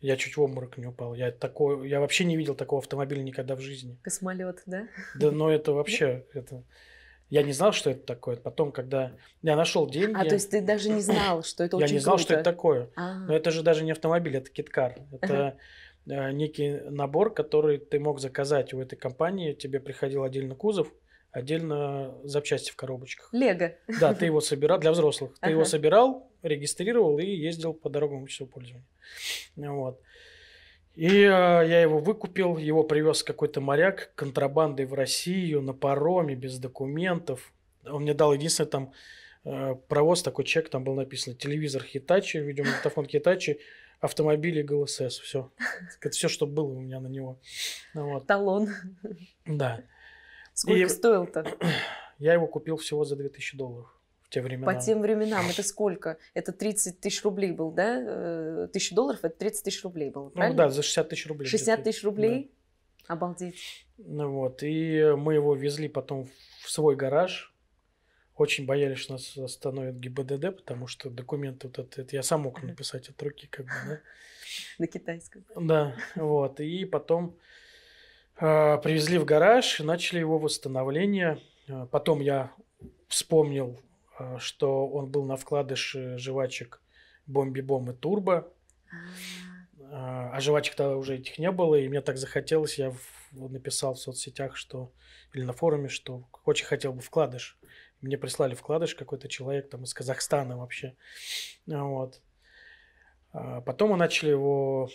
я чуть в обморок не упал. Я такой, я вообще не видел такого автомобиля никогда в жизни. Космолет, да? Да, но это вообще это. Я не знал, что это такое. Потом, когда я нашел деньги. А то есть ты даже не знал, что это я очень. Я не знал, круто. что это такое. А-а-а. Но это же даже не автомобиль, это киткар. Это Э, некий набор, который ты мог заказать у этой компании. Тебе приходил отдельно кузов, отдельно запчасти в коробочках. Лего. Да, ты его собирал для взрослых. Ты ага. его собирал, регистрировал и ездил по дорогам общественного пользования. Вот. И э, я его выкупил, его привез какой-то моряк контрабандой в Россию на пароме без документов. Он мне дал единственное там э, провоз такой чек, там был написано телевизор Хитачи, видимо, видеомагнитофон Хитачи, автомобили ГЛСС, все. Это все, что было у меня на него. Ну вот. Талон. Да. Сколько и... стоил-то? Я его купил всего за 2000 долларов в те времена. По тем временам это сколько? Это 30 тысяч рублей был, да? Э, тысяча долларов это 30 тысяч рублей было, ну правильно? Ну да, за 60 тысяч рублей. 60 тысяч рублей? Да. Обалдеть. Ну вот, и мы его везли потом в свой гараж, очень боялись, что нас остановит ГИБДД, потому что документы вот это, это я сам мог написать от руки, как бы, да. На китайском. Да, вот. И потом э, привезли в гараж и начали его восстановление. А, потом я вспомнил, а, что он был на вкладыше жвачек Бомби-Бом и Турбо. А, а жвачек тогда уже этих не было, и мне так захотелось, я в, написал в соцсетях, что или на форуме, что очень хотел бы вкладыш. Мне прислали вкладыш какой-то человек там из Казахстана вообще. А, вот. А, потом мы начали его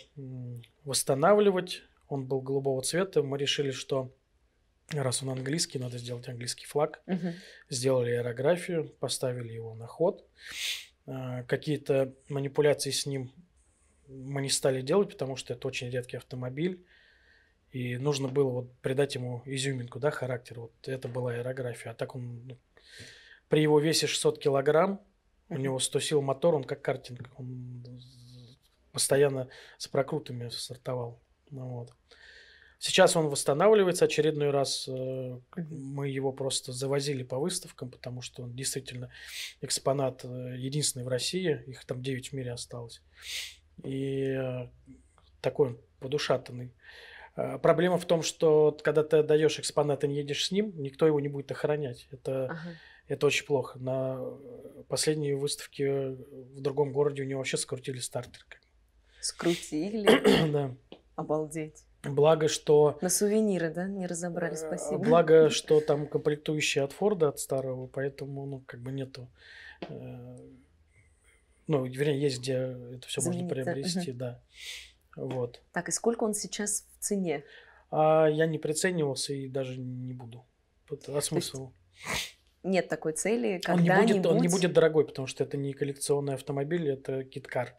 восстанавливать. Он был голубого цвета. Мы решили, что раз он английский, надо сделать английский флаг. Uh-huh. Сделали аэрографию, поставили его на ход. А, какие-то манипуляции с ним мы не стали делать, потому что это очень редкий автомобиль. И нужно было вот придать ему изюминку, да, характер. Вот это была аэрография. А так он ну, при его весе 600 килограмм, у него 100 сил мотор, он как картинг, он постоянно с прокрутами стартовал. Ну, вот. Сейчас он восстанавливается. Очередной раз э, мы его просто завозили по выставкам, потому что он действительно экспонат э, единственный в России. Их там 9 в мире осталось. И э, такой он подушатанный. А, проблема в том, что когда ты даешь экспонат и не едешь с ним, никто его не будет охранять. Это, ага. это очень плохо. На э, последней выставке э, в другом городе у него вообще скрутили стартер. Скрутили? да. Обалдеть. Благо, что... На сувениры, да, не разобрали, э, спасибо. Благо, что там комплектующие от Форда, от старого, поэтому, ну, как бы нету... ну, вернее, есть где это все можно приобрести, да. Вот. Так, и сколько он сейчас в цене? А, я не приценивался и даже не буду. А смысл? нет такой цели, когда он не, будет, он не будет дорогой, потому что это не коллекционный автомобиль, это киткар.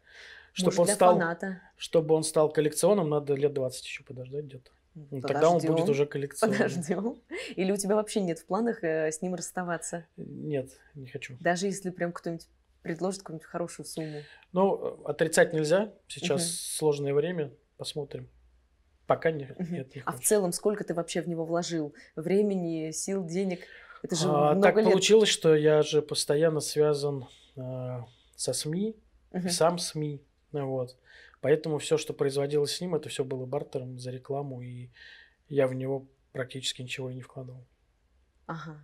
Чтобы, он стал, фаната. чтобы он стал коллекционным, надо лет 20 еще подождать где-то. Подождем, ну, Тогда он будет уже коллекционным. Подождем. Или у тебя вообще нет в планах э, с ним расставаться? Нет, не хочу. Даже если прям кто-нибудь предложит какую-нибудь хорошую сумму. Ну, э, отрицать нельзя. Сейчас угу. сложное время. Посмотрим. Пока не, угу. нет. Не а в целом, сколько ты вообще в него вложил? Времени, сил, денег? Это же а, много так лет. получилось, что я же постоянно связан э, со СМИ, угу. сам СМИ. Ну вот. Поэтому все, что производилось с ним, это все было бартером за рекламу, и я в него практически ничего и не вкладывал. Ага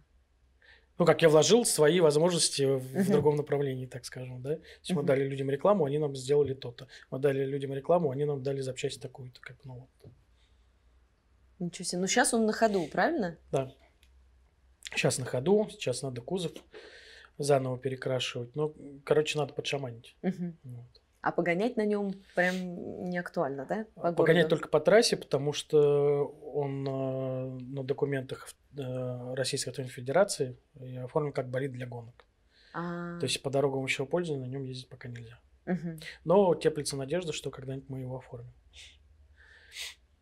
ну, как я вложил свои возможности в uh-huh. другом направлении, так скажем, да. То есть uh-huh. мы дали людям рекламу, они нам сделали то-то. Мы дали людям рекламу, они нам дали запчасть такую-то, как ну вот. Ничего себе. Ну, сейчас он на ходу, правильно? Да. Сейчас на ходу, сейчас надо кузов заново перекрашивать. Ну, короче, надо подшаманить. Uh-huh. Вот. А погонять на нем прям не актуально, да? По погонять городу? только по трассе, потому что он э, на документах э, Российской Автомобильной Федерации оформлен как болит для гонок. а То есть по дорогам общего пользования на нем ездить пока нельзя. Угу. Но теплится надежда, что когда-нибудь мы его оформим.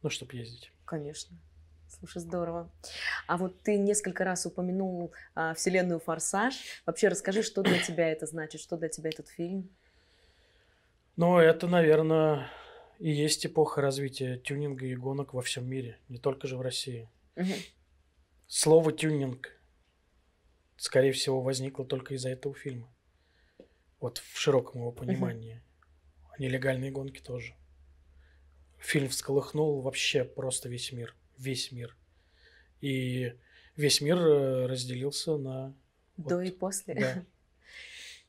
Ну, чтобы ездить. Конечно. Слушай, здорово. А вот ты несколько раз упомянул а, вселенную Форсаж. Вообще расскажи, что для тебя это значит, что для тебя этот фильм? Но это, наверное, и есть эпоха развития тюнинга и гонок во всем мире, не только же в России. Угу. Слово тюнинг, скорее всего, возникло только из-за этого фильма. Вот в широком его понимании. Угу. нелегальные гонки тоже. Фильм всколыхнул вообще просто весь мир. Весь мир. И весь мир э, разделился на... До и после. Да.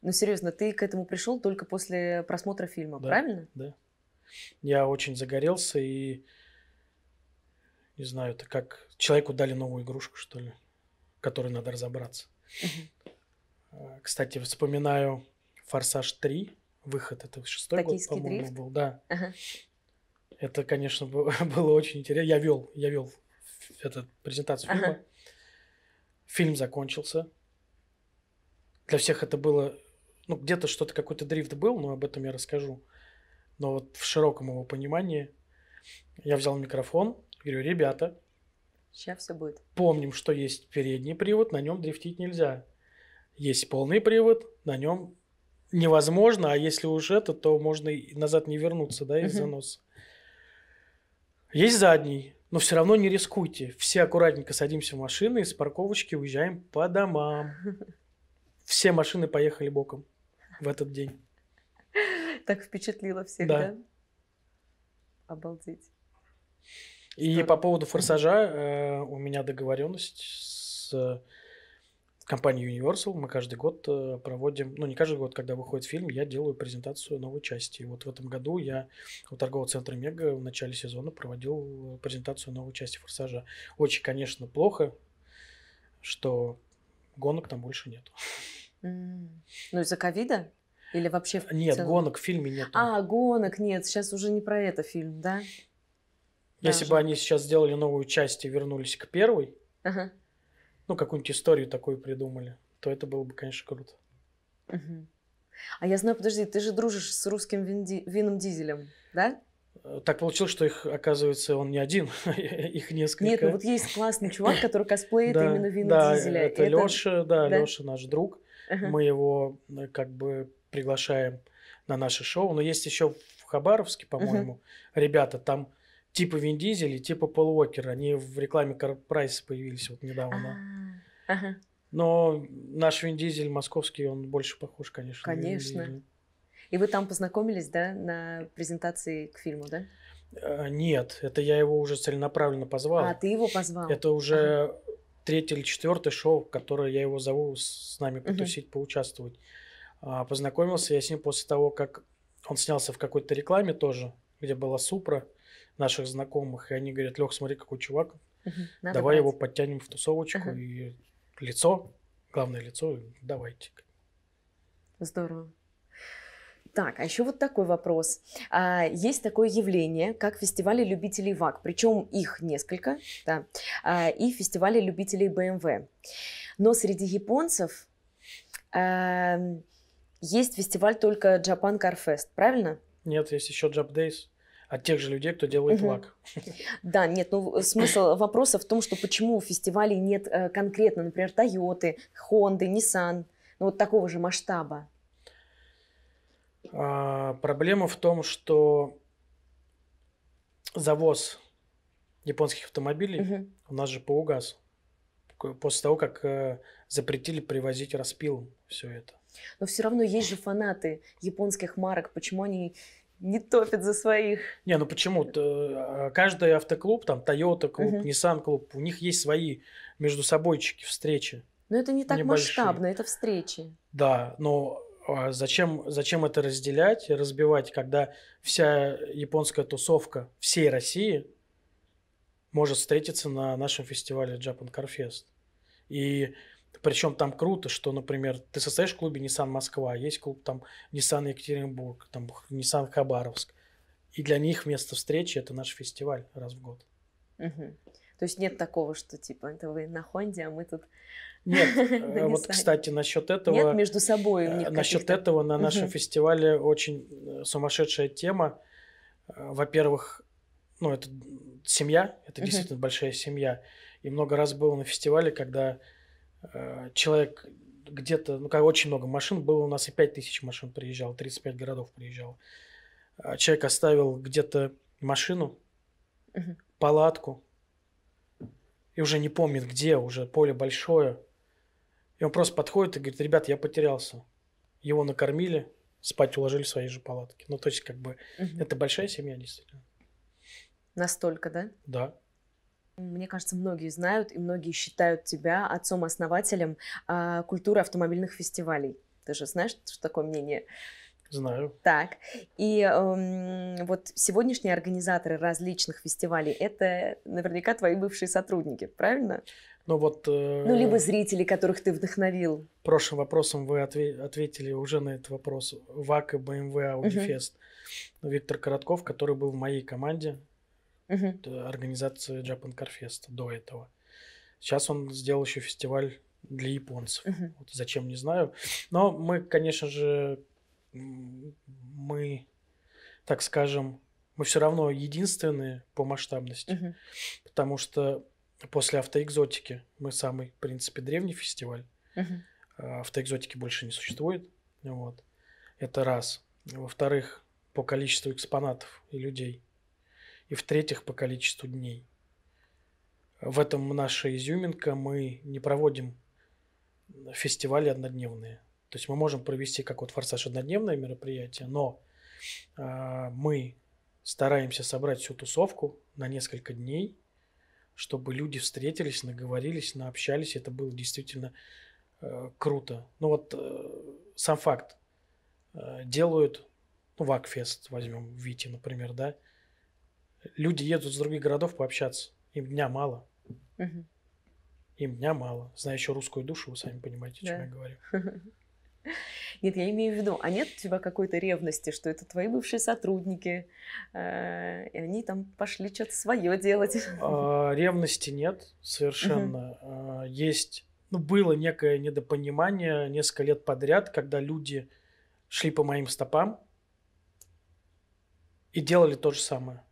Ну, серьезно, ты к этому пришел только после просмотра фильма, да, правильно? Да. Я очень загорелся и не знаю, это как человеку дали новую игрушку, что ли, которой надо разобраться. А, кстати, вспоминаю Форсаж 3, выход, это шестой год, по-моему, был, да. Это, конечно, было очень интересно. Я вел, я вел эту презентацию фильма. Фильм закончился. Для всех это было ну, где-то что-то, какой-то дрифт был, но об этом я расскажу. Но вот в широком его понимании я взял микрофон, говорю, ребята, Сейчас все будет. Помним, что есть передний привод, на нем дрифтить нельзя. Есть полный привод, на нем невозможно, а если уже это, то можно и назад не вернуться, да, из заноса. Есть задний, но все равно не рискуйте. Все аккуратненько садимся в машины и с парковочки уезжаем по домам. Все машины поехали боком в этот день. Так впечатлило всех, да? Обалдеть. И по поводу форсажа э, у меня договоренность с э, компанией Universal. Мы каждый год э, проводим, ну не каждый год, когда выходит фильм, я делаю презентацию новой части. И вот в этом году я у торгового центра Мега в начале сезона проводил презентацию новой части форсажа. Очень, конечно, плохо, что гонок там больше нету. Ну, из-за ковида? Или вообще в Нет, целом? гонок в фильме нет. А, гонок нет. Сейчас уже не про это фильм, да? Если бы они сейчас сделали новую часть и вернулись к первой, ага. ну, какую-нибудь историю такую придумали, то это было бы, конечно, круто. Угу. А я знаю, подожди, ты же дружишь с русским Винди... Вином Дизелем, да? Э, так получилось, что их, оказывается, он не один, их несколько. Нет, ну вот есть классный чувак, который косплеит именно вином Дизеля. Это Леша, да, Леша наш друг. Мы его э, как бы приглашаем на наше шоу. Но есть еще в Хабаровске, по-моему, ребята там типа Вин Дизель и типа Пол Уокер. Они в рекламе Карпрайса появились вот недавно. А, Но наш Вин Дизель московский, он больше похож, конечно. Конечно. И вы там познакомились, да, на презентации к фильму, да? Э, нет, это я его уже целенаправленно позвал. А, ты его позвал. Это уже третье или четвертое шоу, которое я его зову с нами потусить, угу. поучаствовать. А, познакомился я с ним после того, как он снялся в какой-то рекламе тоже, где была Супра наших знакомых, и они говорят, Лех, смотри, какой чувак, угу. Надо давай брать. его подтянем в тусовочку, угу. и лицо, главное лицо, давайте. Здорово. Так, а еще вот такой вопрос. А, есть такое явление, как фестивали любителей ВАК, причем их несколько, да, а, и фестивали любителей БМВ. Но среди японцев эм, есть фестиваль только Japan Car Fest, правильно? Нет, есть еще Job Days от тех же людей, кто делает угу. лак. Да, нет, ну э, смысл вопроса в том, что почему у фестивалей нет э, конкретно, например, Toyota, Honda, Nissan, ну вот такого же масштаба. А, проблема в том, что завоз японских автомобилей угу. у нас же по поугас. После того, как э, запретили привозить распил все это. Но все равно есть же фанаты японских марок. Почему они не топят за своих? Не, ну почему? Э, а каждый автоклуб, там Toyota клуб, угу. Nissan клуб, у них есть свои между собойчики встречи. Но это не так небольшие. масштабно, это встречи. Да, но а, зачем, зачем это разделять, разбивать, когда вся японская тусовка всей России может встретиться на нашем фестивале Japan Car Fest. И причем там круто, что, например, ты состоишь в клубе Nissan Москва, есть клуб там Nissan Екатеринбург, там Nissan Хабаровск. И для них место встречи это наш фестиваль раз в год. Угу. То есть нет такого, что типа это вы на Хонде, а мы тут нет, э, вот, кстати, насчет этого... Нет, между собой у э, них Насчет этого на нашем фестивале очень э, сумасшедшая тема. Во-первых, ну, это семья, это действительно большая семья. И много раз было на фестивале, когда человек где-то, ну, как очень много машин было, у нас и 5 тысяч машин приезжало, 35 городов приезжало. Человек оставил где-то машину, палатку, и уже не помнит, где, уже поле большое. И он просто подходит и говорит, ребят, я потерялся. Его накормили, спать уложили в свои же палатки. Ну, то есть, как бы, угу. это большая семья, действительно. Настолько, да? Да. Мне кажется, многие знают и многие считают тебя отцом-основателем э, культуры автомобильных фестивалей. Ты же знаешь, что такое мнение? Знаю. Так. И эм, вот сегодняшние организаторы различных фестивалей это наверняка твои бывшие сотрудники, правильно? Ну вот... Э, ну, либо зрители, которых ты вдохновил. Прошлым вопросом вы отве- ответили уже на этот вопрос. ВАК и БМВ Аудифест. Угу. Виктор Коротков, который был в моей команде угу. Э, организации Japan Car Fest до этого. Сейчас он сделал еще фестиваль для японцев. Угу. Вот зачем, не знаю. Но мы, конечно же, мы, так скажем, мы все равно единственные по масштабности. Угу. Потому что После автоэкзотики мы самый, в принципе, древний фестиваль. Uh-huh. Автоэкзотики больше не существует. Вот. Это раз. Во-вторых, по количеству экспонатов и людей. И в-третьих, по количеству дней. В этом наша изюминка. Мы не проводим фестивали однодневные. То есть мы можем провести, как вот «Форсаж» однодневное мероприятие, но э, мы стараемся собрать всю тусовку на несколько дней – чтобы люди встретились, наговорились, наобщались. Это было действительно э, круто. Ну вот э, сам факт. Э, делают, ну, Вакфест возьмем, Вити, например, да. Люди едут с других городов пообщаться. Им дня мало. Угу. Им дня мало. Знаю еще русскую душу, вы сами понимаете, о чем да. я говорю. Нет, я имею в виду, а нет у тебя какой-то ревности, что это твои бывшие сотрудники, э, и они там пошли что-то свое делать? А, ревности нет совершенно. А, есть, ну, было некое недопонимание несколько лет подряд, когда люди шли по моим стопам и делали то же самое.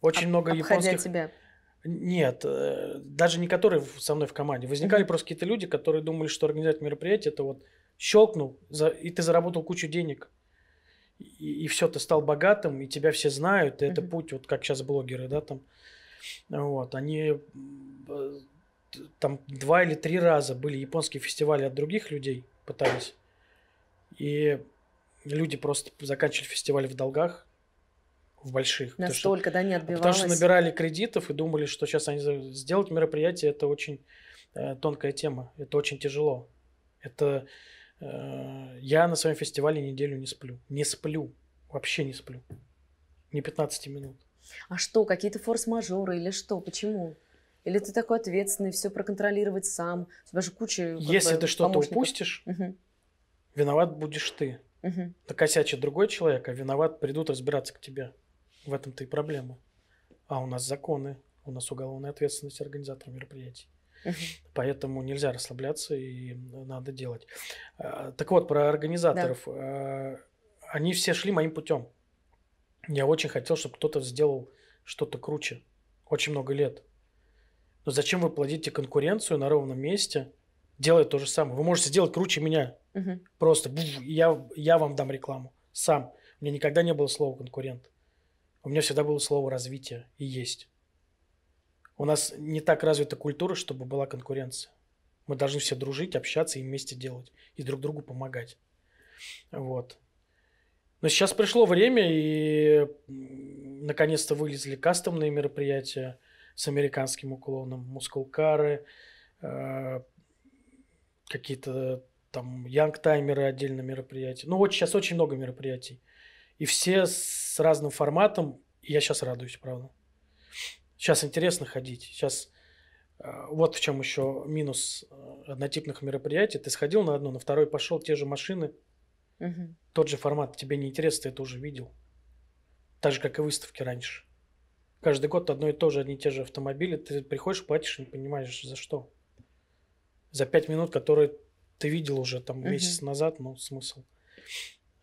Очень много японских... тебя. Нет, э, даже не которые со мной в команде. Возникали просто какие-то люди, которые думали, что организовать мероприятие это вот щелкнул, и ты заработал кучу денег. И, и все, ты стал богатым, и тебя все знают. И это путь, вот как сейчас блогеры, да, там. Вот, они там два или три раза были японские фестивали от других людей, пытались. И люди просто заканчивали фестиваль в долгах, в больших. Настолько, что, да, не отбивалось? Потому что набирали кредитов и думали, что сейчас они сделают мероприятие, это очень э, тонкая тема, это очень тяжело. Это Э, я на своем фестивале неделю не сплю. Не сплю. Вообще не сплю. Не 15 минут. А что, какие-то форс-мажоры или что? Почему? Или ты такой ответственный, все проконтролировать сам? У тебя же куча Если бы, ты что-то упустишь, угу. виноват будешь ты. Угу. Накосячит другой человек, а виноват придут разбираться к тебе. В этом-то и проблема. А у нас законы, у нас уголовная ответственность организатора мероприятий uh Поэтому нельзя расслабляться и надо делать. А, так вот, про организаторов. Да. А, они все шли моим путем. Я очень хотел, чтобы кто-то сделал что-то круче. Очень много лет. Но зачем вы плодите конкуренцию на ровном месте, делая то же самое? Вы можете сделать круче меня. Угу. Просто буф, я, я вам дам рекламу. Сам. У меня никогда не было слова конкурент. У меня всегда было слово развитие и есть. У нас не так развита культура, чтобы была конкуренция. Мы должны все дружить, общаться и вместе делать. И друг другу помогать. Вот. Но сейчас пришло время, и наконец-то вылезли кастомные мероприятия с американским уклоном. Мускулкары, э, какие-то там янгтаймеры отдельно мероприятия. Ну, вот сейчас очень много мероприятий. И все с разным форматом. И я сейчас радуюсь, правда. Сейчас интересно ходить. Сейчас э, вот в чем еще минус э, однотипных мероприятий. Ты сходил на одно, на второй пошел, те же машины, угу. тот же формат. Тебе не интересно, ты это уже видел. Так же, как и выставки раньше. Каждый год одно и то же, одни и те же автомобили. Ты приходишь, платишь, не понимаешь, за что. За пять минут, которые ты видел уже там угу. месяц назад, ну, смысл.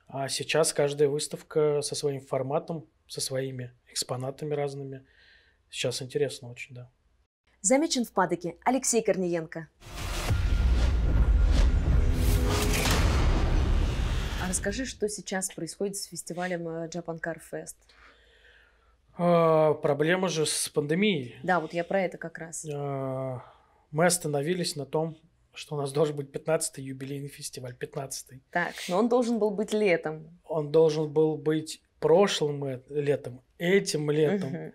А сейчас каждая выставка со своим форматом, со своими экспонатами разными – Сейчас интересно очень, да. Замечен в падыке Алексей Корниенко. А расскажи, что сейчас происходит с фестивалем э, Japan Car Fest? А, проблема же с пандемией. Да, вот я про это как раз. А, мы остановились на том, что у нас должен быть 15-й юбилейный фестиваль, 15-й. Так, но он должен был быть летом. Он должен был быть прошлым летом, этим летом. Угу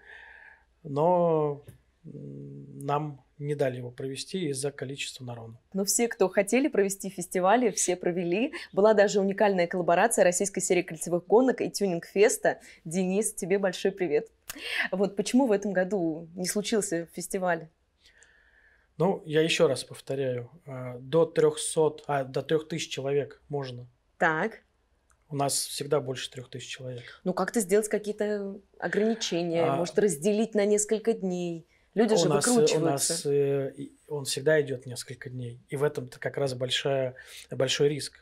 но нам не дали его провести из-за количества народа. Но все, кто хотели провести фестивали, все провели. Была даже уникальная коллаборация российской серии кольцевых гонок и тюнинг-феста. Денис, тебе большой привет. Вот почему в этом году не случился фестиваль? Ну, я еще раз повторяю, э, до 300, а, до 3000 человек можно так. У нас всегда больше трех тысяч человек. Ну, как-то сделать какие-то ограничения, а, может, разделить на несколько дней. Люди же нас, выкручиваются. Э, у нас э, он всегда идет несколько дней. И в этом-то как раз большая, большой риск.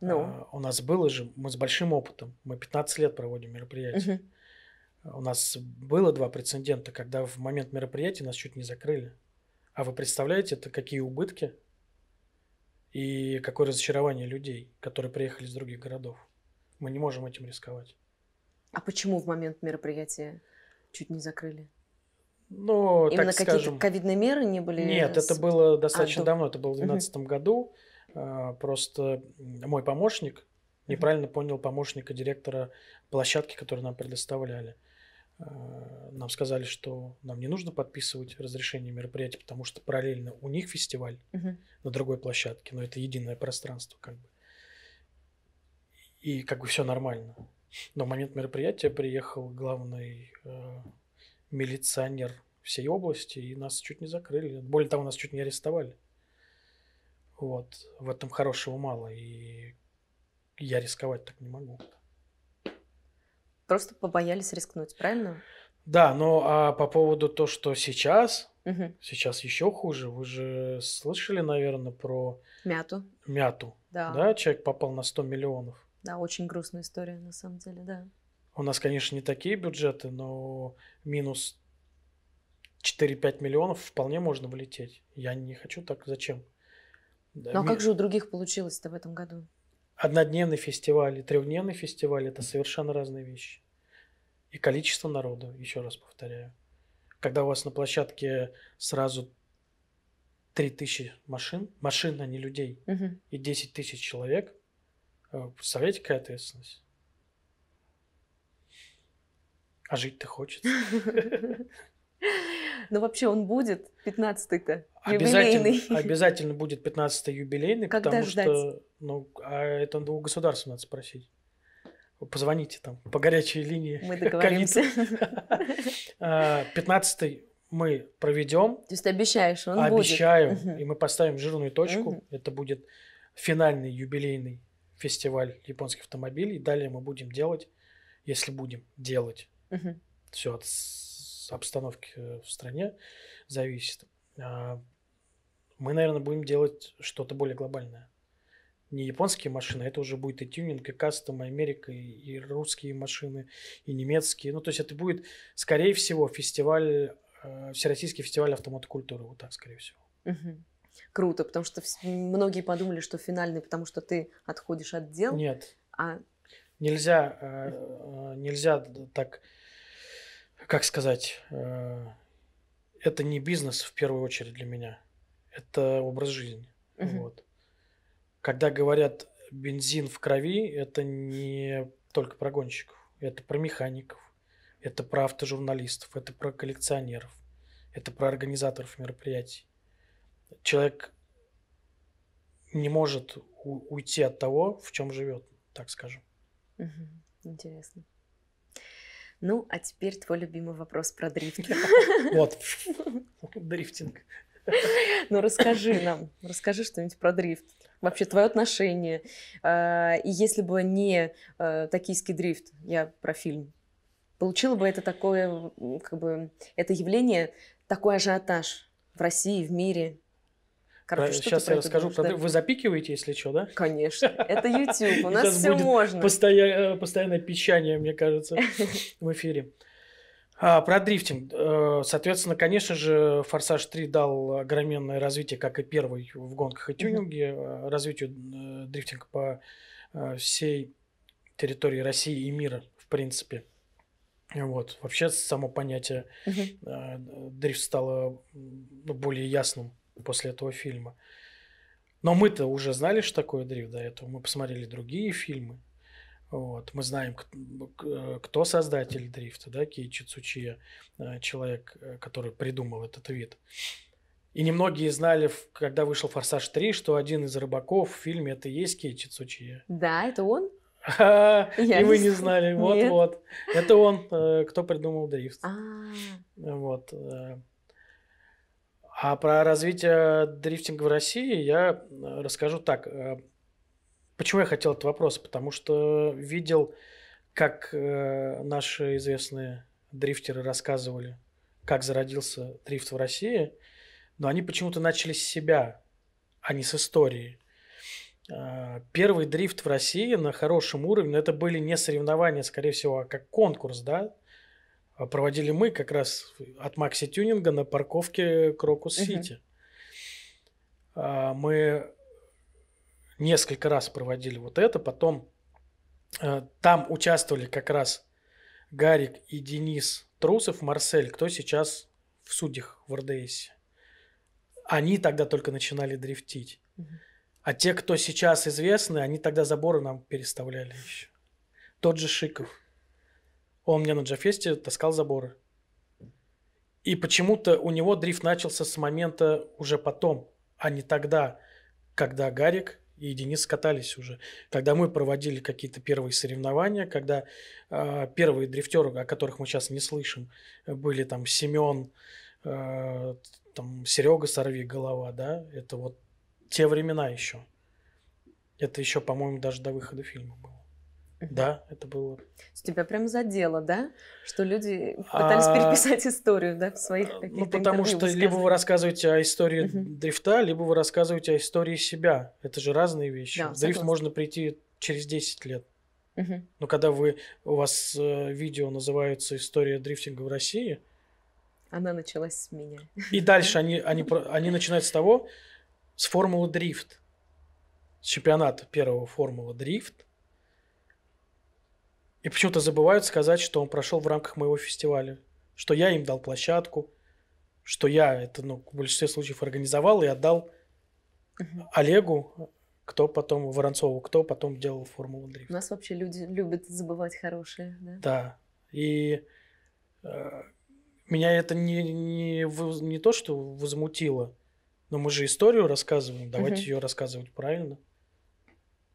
Ну. А, у нас было же, мы с большим опытом, мы 15 лет проводим мероприятия. Угу. У нас было два прецедента, когда в момент мероприятия нас чуть не закрыли. А вы представляете, это какие убытки и какое разочарование людей, которые приехали из других городов. Мы не можем этим рисковать. А почему в момент мероприятия чуть не закрыли? Ну, Именно так какие-то ковидные меры не были? Нет, это было а, достаточно а, давно, это было в 2012 угу. году. А, просто мой помощник неправильно понял помощника директора площадки, которую нам предоставляли. Э, нам сказали, что нам не нужно подписывать разрешение мероприятия, потому что параллельно у них фестиваль угу. на другой площадке, но это единое пространство как бы. И как бы все нормально. Но в момент мероприятия приехал главный э, милиционер всей области, и нас чуть не закрыли. Более того, нас чуть не арестовали. Вот. В этом хорошего мало, и я рисковать так не могу. Просто побоялись рискнуть, правильно? Да, но а по поводу то, что сейчас, угу. сейчас еще хуже. Вы же слышали, наверное, про мяту. Мяту. Да. да, человек попал на 100 миллионов. Да, очень грустная история, на самом деле, да. У нас, конечно, не такие бюджеты, но минус 4-5 миллионов вполне можно влететь. Я не хочу так, зачем? Да, ну а ми... как же у других получилось-то в этом году? однодневный фестиваль и трехдневный фестиваль – это совершенно разные вещи. И количество народу, еще раз повторяю. Когда у вас на площадке сразу 3000 машин, машин, а не людей, угу. и 10 тысяч человек, э, представляете, какая ответственность? А жить-то хочется. Но ну, вообще он будет 15-й-то. Обязательно, обязательно будет 15-й юбилейный, Когда потому ждать? что ну, а это у государства надо спросить. Позвоните там по горячей линии. Мы договоримся. 15-й а, мы проведем. То есть ты обещаешь, он Обещаю, будет. и мы поставим жирную точку. Это будет финальный юбилейный фестиваль японских автомобилей. Далее мы будем делать, если будем делать, все от обстановки в стране зависит. А, мы, наверное, будем делать что-то более глобальное. Не японские машины, а это уже будет и тюнинг, и кастом, и Америка, и русские машины, и немецкие. Ну, то есть это будет, скорее всего, фестиваль, э, всероссийский фестиваль автомотокультуры, вот так, скорее всего. Круто, потому что многие подумали, что финальный, потому что ты отходишь от дел. Нет. А нельзя, э, э, нельзя так как сказать, э, это не бизнес в первую очередь для меня, это образ жизни. Угу. Вот. Когда говорят бензин в крови, это не только про гонщиков, это про механиков, это про автожурналистов, это про коллекционеров, это про организаторов мероприятий. Человек не может уйти от того, в чем живет, так скажем. Угу. Интересно. Ну, а теперь твой любимый вопрос про дрифт. Вот, дрифтинг. Ну, расскажи нам, расскажи что-нибудь про дрифт. Вообще, твое отношение. А, и если бы не э, токийский дрифт, я про фильм, получило бы это такое, как бы, это явление, такой ажиотаж в России, в мире? Короче, э, про, сейчас я расскажу. Про... Да? Вы запикиваете, если что, да? Конечно. Это YouTube. У нас все можно. Э, постоянное печание, мне кажется, в эфире. А, про дрифтинг. Э, соответственно, конечно же, «Форсаж 3» дал огроменное развитие, как и первый в гонках и тюнинге, развитию дрифтинга по всей территории России и мира, в принципе. Вот. Вообще само понятие дрифт стало ну, более ясным после этого фильма. Но мы-то уже знали, что такое дрифт до этого. Мы посмотрели другие фильмы. Вот. Мы знаем, кто создатель дрифта, да, Кейчи Цучия, э, человек, э, который придумал этот вид. И немногие знали, когда вышел «Форсаж 3», что один из рыбаков в фильме – это и есть Кейчи Цучия. Да, это он? И вы не знали, вот-вот. Это он, э, кто придумал дрифт. А. Вот. А про развитие дрифтинга в России я э, расскажу так. Э, почему я хотел этот вопрос? Потому что видел, как э, наши известные дрифтеры рассказывали, как зародился дрифт в России, но они почему-то начали с себя, а не с истории. Первый дрифт в России на хорошем уровне, это были не соревнования, скорее всего, а как конкурс, да, а проводили мы как раз от Макси Тюнинга на парковке Крокус Сити. Uh-huh. Мы несколько раз проводили вот это, потом а, там участвовали как раз Гарик и Денис Трусов, Марсель, кто сейчас в судьях в РДС. Они тогда только начинали дрифтить. Uh-huh. А те, кто сейчас известны, они тогда заборы нам переставляли еще. Тот же Шиков. Он мне на Джафесте таскал заборы. И почему-то у него дрифт начался с момента уже потом, а не тогда, когда Гарик и Денис катались уже. Когда мы проводили какие-то первые соревнования, когда э, первые дрифтеры, о которых мы сейчас не слышим, были там Семен, э, а, там Серега Сорви голова, да, это вот те времена еще. Это еще, по-моему, даже до выхода фильма было. Да, это было. С тебя прям задело, да? Что люди пытались а, переписать историю, да, в своих каких-то Ну, потому что либо вы рассказываете о истории дрифта, либо вы рассказываете о истории себя. Это же разные вещи. в дрифт можно прийти через 10 лет. Но когда вы, у вас э, видео называется «История дрифтинга в России», она началась с меня. И дальше они, они, они начинают с того, с формулы дрифт, с чемпионата первого формула дрифт, и почему-то забывают сказать, что он прошел в рамках моего фестиваля. Что я им дал площадку, что я это, ну, в большинстве случаев организовал и отдал угу. Олегу, кто потом, Воронцову, кто потом делал формулу дрифта. У нас вообще люди любят забывать хорошие, да? Да. И э, меня это не, не, не то, что возмутило, но мы же историю рассказываем, давайте угу. ее рассказывать правильно.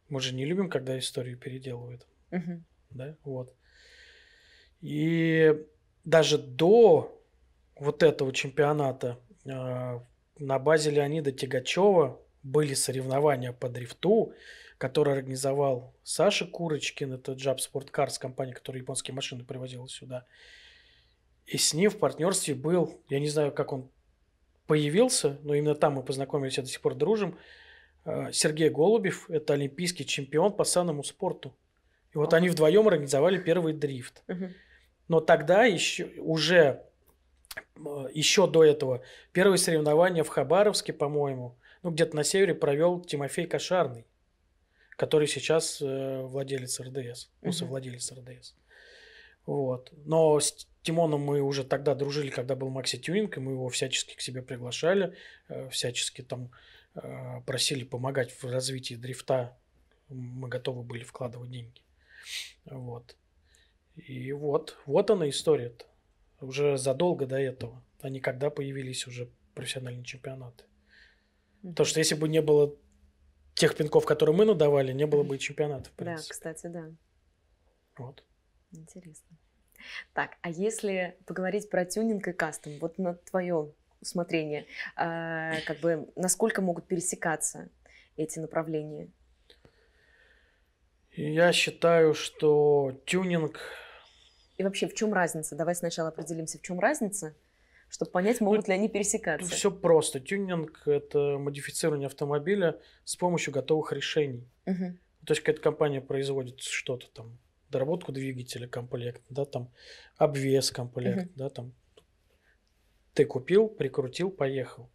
Мы же не любим, когда историю переделывают. Угу да, вот. И даже до вот этого чемпионата э, на базе Леонида Тягачева были соревнования по дрифту, которые организовал Саша Курочкин, это Jab Sport Cars, компания, которая японские машины привозила сюда. И с ним в партнерстве был, я не знаю, как он появился, но именно там мы познакомились, а до сих пор дружим, а, Сергей Голубев, это олимпийский чемпион по санному спорту. И вот они вдвоем организовали первый дрифт. Но тогда еще уже еще до этого первые соревнования в Хабаровске, по-моему, ну где-то на севере провел Тимофей Кошарный, который сейчас э, владелец РДС, ну совладелец РДС. Вот. Но с Тимоном мы уже тогда дружили, когда был Макси Тюнинг, и мы его всячески к себе приглашали, э, всячески там э, просили помогать в развитии дрифта. Мы готовы были вкладывать деньги. Вот. И вот, вот она история -то. Уже задолго до этого. Они когда появились уже профессиональные чемпионаты. Потому что если бы не было тех пинков, которые мы надавали, не было бы и чемпионата, в принципе. Да, кстати, да. Вот. Интересно. Так, а если поговорить про тюнинг и кастом, вот на твое усмотрение, э, как бы насколько могут пересекаться эти направления? я считаю, что тюнинг... И вообще, в чем разница? Давай сначала определимся, в чем разница, чтобы понять, ну, могут ну, ли они пересекаться. Все просто. Тюнинг – это модифицирование автомобиля с помощью готовых решений. Угу. То есть какая-то компания производит что-то там, доработку двигателя комплект, да, там обвес комплект, угу. да, там ты купил, прикрутил, поехал.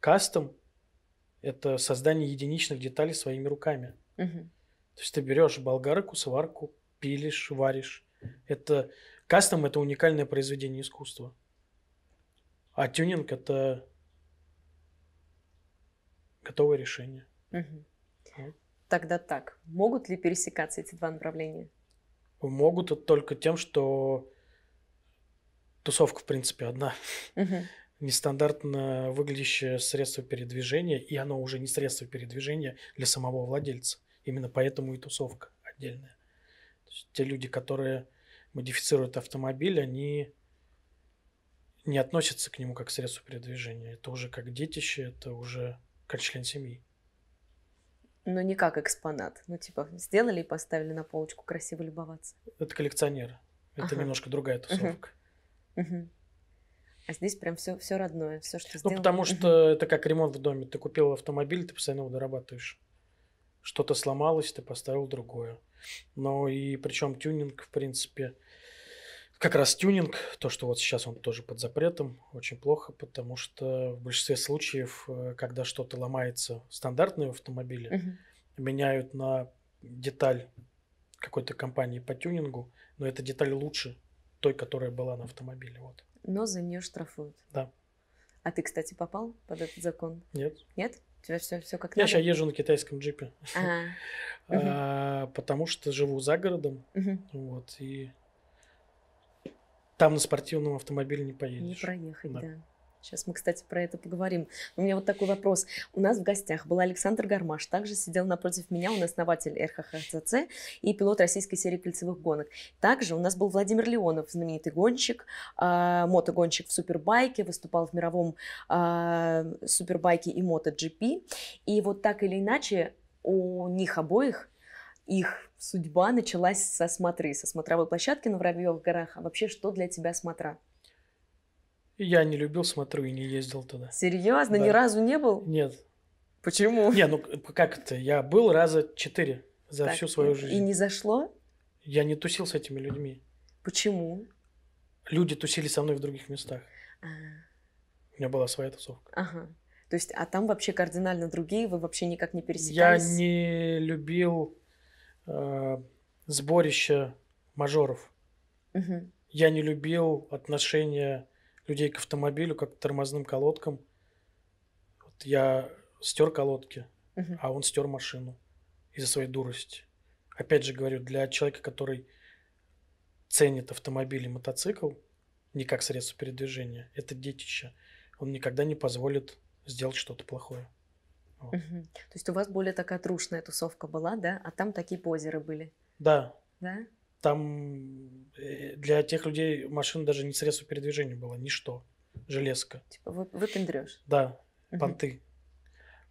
Кастом – это создание единичных деталей своими руками. Угу. То есть ты берешь болгарку, сварку, пилишь, варишь. Это кастом это уникальное произведение искусства. А тюнинг это готовое решение. Угу. Тогда так. Могут ли пересекаться эти два направления? Могут только тем, что тусовка, в принципе, одна. Угу. Нестандартно выглядящее средство передвижения, и оно уже не средство передвижения для самого владельца. Именно поэтому и тусовка отдельная. То есть те люди, которые модифицируют автомобиль, они не относятся к нему как к средству передвижения. Это уже как детище, это уже как член семьи. Ну, не как экспонат. Ну, типа, сделали и поставили на полочку красиво любоваться. Это коллекционер Это ага. немножко другая тусовка. Угу. А здесь прям все, все родное, все, что ну, сделано. Ну, потому что это как ремонт в доме. Ты купил автомобиль, ты постоянно его дорабатываешь что-то сломалось, ты поставил другое. Но и причем тюнинг, в принципе, как раз тюнинг, то, что вот сейчас он тоже под запретом, очень плохо, потому что в большинстве случаев, э, когда что-то ломается стандартные автомобили Uh -huh. меняют на деталь какой-то компании по тюнингу, но эта деталь лучше той, которая была на автомобиле. Вот. Но за нее штрафуют. Да. А ты, кстати, попал под этот закон? Нет. Нет? тебя все, все как Я надо? сейчас езжу на китайском джипе. А, потому что живу за городом. Вот, и там на спортивном автомобиле не поедешь. Не проехать, да. Сейчас мы, кстати, про это поговорим. У меня вот такой вопрос. У нас в гостях был Александр Гармаш, также сидел напротив меня, он основатель РХХЦЦ и пилот российской серии кольцевых гонок. Также у нас был Владимир Леонов, знаменитый гонщик, э, мотогонщик в супербайке, выступал в мировом э, супербайке и MotoGP. И вот так или иначе у них обоих их судьба началась со смотры, со смотровой площадки на Воробьевых горах. А вообще, что для тебя смотра? Я не любил, смотрю и не ездил туда. Серьезно, да. ни разу не был? Нет. Почему? Не, ну как это? Я был раза четыре за так, всю свою жизнь. И не зашло? Я не тусил с этими людьми. Почему? Люди тусили со мной в других местах. а У меня была своя тусовка. Ага. То есть, а там вообще кардинально другие, вы вообще никак не пересекались? Я не любил э, сборище мажоров. Угу. Я не любил отношения людей к автомобилю, как к тормозным колодкам. Вот я стер колодки, uh-huh. а он стер машину из-за своей дурости. Опять же говорю, для человека, который ценит автомобиль и мотоцикл, не как средство передвижения, это детище. Он никогда не позволит сделать что-то плохое. Вот. Угу. То есть у вас более такая трушная тусовка была, да? А там такие позеры были. Да. Да? там э, для тех людей машина даже не средство передвижения была, ничто, железка. Типа вы, выпендрешь. Да, угу. понты.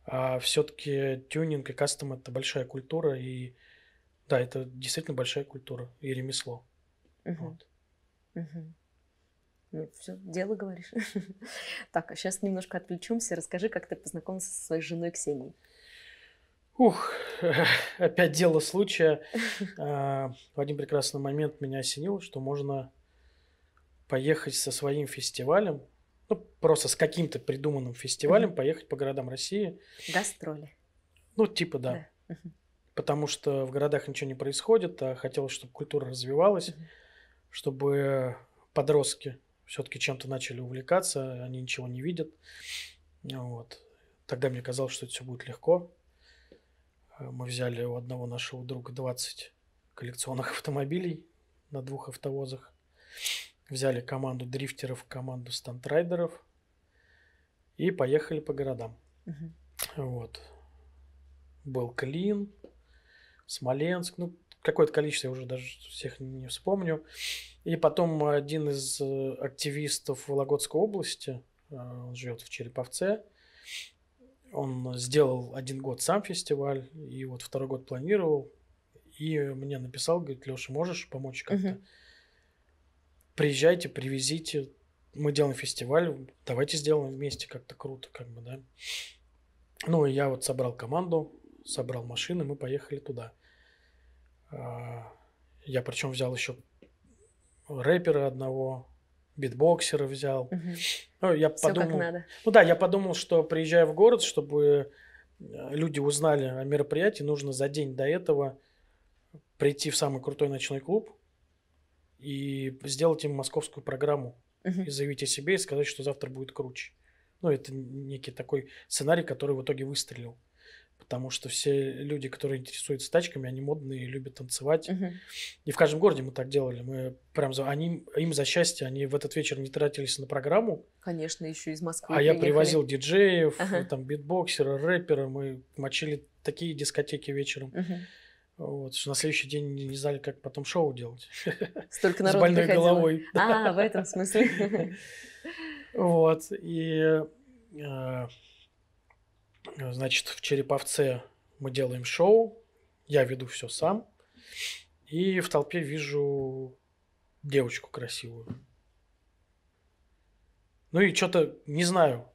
А все-таки тюнинг и кастом это большая культура, и да, это действительно большая культура и ремесло. Вот. Ну, все, дело говоришь. так, а сейчас немножко отвлечемся. Расскажи, как ты познакомился со своей женой Ксенией. Ух, опять дело случая. А, в один прекрасный момент меня осенило, что можно поехать со своим фестивалем, ну, просто с каким-то придуманным фестивалем mm-hmm. поехать по городам России. Гастроли. Ну, типа, да. да. Потому что в городах ничего не происходит, а хотелось, чтобы культура развивалась, mm-hmm. чтобы подростки все-таки чем-то начали увлекаться, они ничего не видят. Вот. Тогда мне казалось, что это все будет легко. Э, мы взяли у одного нашего друга 20 коллекционных автомобилей на двух автовозах. Взяли команду дрифтеров, команду стантрайдеров и поехали по городам. Угу. Вот. Был Клин, Смоленск, ну, какое-то количество, я уже даже всех не вспомню. И потом один из э, активистов Вологодской области, э, он живет в Череповце, он сделал один год сам фестиваль, и вот второй год планировал. И мне написал, говорит, Леша, можешь помочь как-то? Угу. Приезжайте, привезите. Мы делаем фестиваль, давайте сделаем вместе как-то круто, как бы, да. Ну, я вот собрал команду, собрал машины, мы поехали туда. А, я причем взял еще рэпера одного, битбоксера взял. Угу. Ну, я Все подумал, как надо. Ну да, я подумал, что приезжая в город, чтобы э, люди узнали о мероприятии, нужно за день до этого прийти в самый крутой ночной клуб и сделать им московскую программу. Угу. И заявить о себе и сказать, что завтра будет круче. Ну, это некий такой сценарий, который в итоге выстрелил потому что все люди, которые интересуются тачками, они модные, любят танцевать. Uh-huh. И в каждом городе мы так делали. Мы прям за, они, им за счастье, они в этот вечер не тратились на программу. Конечно, еще из Москвы. А приехали. я привозил диджеев, uh-huh. там битбоксера, рэпера, мы мочили такие дискотеки вечером. Uh-huh. Вот, что на следующий день не знали, как потом шоу делать. Столько народу С больной приходило. головой. А, в этом смысле. Вот, и э, Значит, в Череповце мы делаем шоу, я веду все сам, и в толпе вижу девочку красивую. Ну и что-то, не знаю,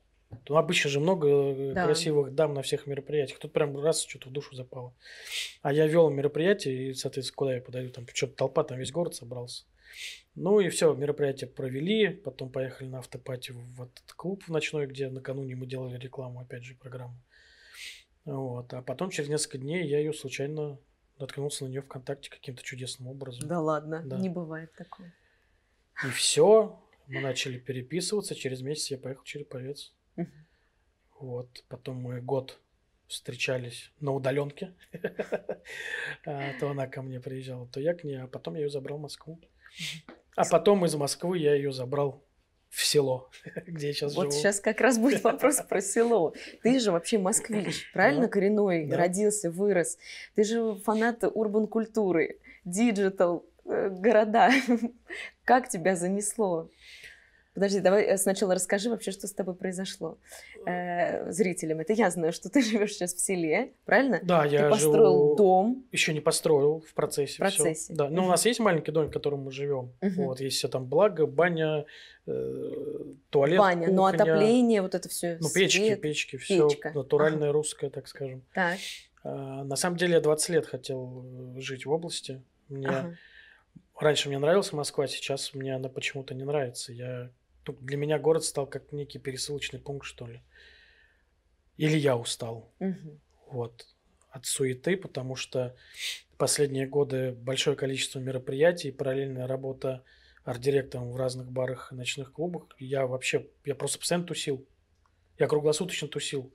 ну, обычно же много э, да. красивых дам на всех мероприятиях. Тут прям раз что-то в душу запало. А я вел мероприятие, и, соответственно, куда я подаю, Там что-то толпа, там весь город собрался. Ну и все, мероприятие провели, потом поехали на автопати в этот клуб в ночной, где накануне мы делали рекламу, опять же, программу. Вот. А потом через несколько дней я ее случайно наткнулся на нее ВКонтакте каким-то чудесным образом. Да ладно, да. не бывает такого. И все, мы начали переписываться, через месяц я поехал в Череповец. Вот, потом мы год встречались на удаленке. А то она ко мне приезжала, то я к ней, а потом я ее забрал в Москву. А потом из Москвы я ее забрал в село, где я сейчас вот живу. Вот сейчас как раз будет вопрос про село. Ты же вообще москвич, правильно, коренной, родился, вырос. Ты же фанат урбан-культуры, диджитал, э, города. Как тебя занесло? Подожди, давай э, сначала расскажи вообще, что с тобой произошло э, зрителям. Это я знаю, что ты живешь сейчас в селе, правильно? Да, ты я Ты построил живу... дом. Еще не построил, в процессе. В процессе. Все. Да, но ну, у нас есть маленький дом, в котором мы живем. Вот, есть все там благо, баня, э, туалет, Баня, ну, кухня. но отопление, вот это все. Ну, свет, печки, печки, все печка. Ну, натуральное русское, так скажем. Так. А, на самом деле я 20 лет хотел э, жить в области. Мне... Ага. Раньше мне нравилась Москва, сейчас мне она почему-то не нравится. Я Тут для меня город стал как некий пересылочный пункт, что ли. Или я устал. Угу. Вот. От суеты, потому что последние годы большое количество мероприятий, параллельная работа арт-директором в разных барах и ночных клубах. Я вообще, я просто постоянно тусил. Я круглосуточно тусил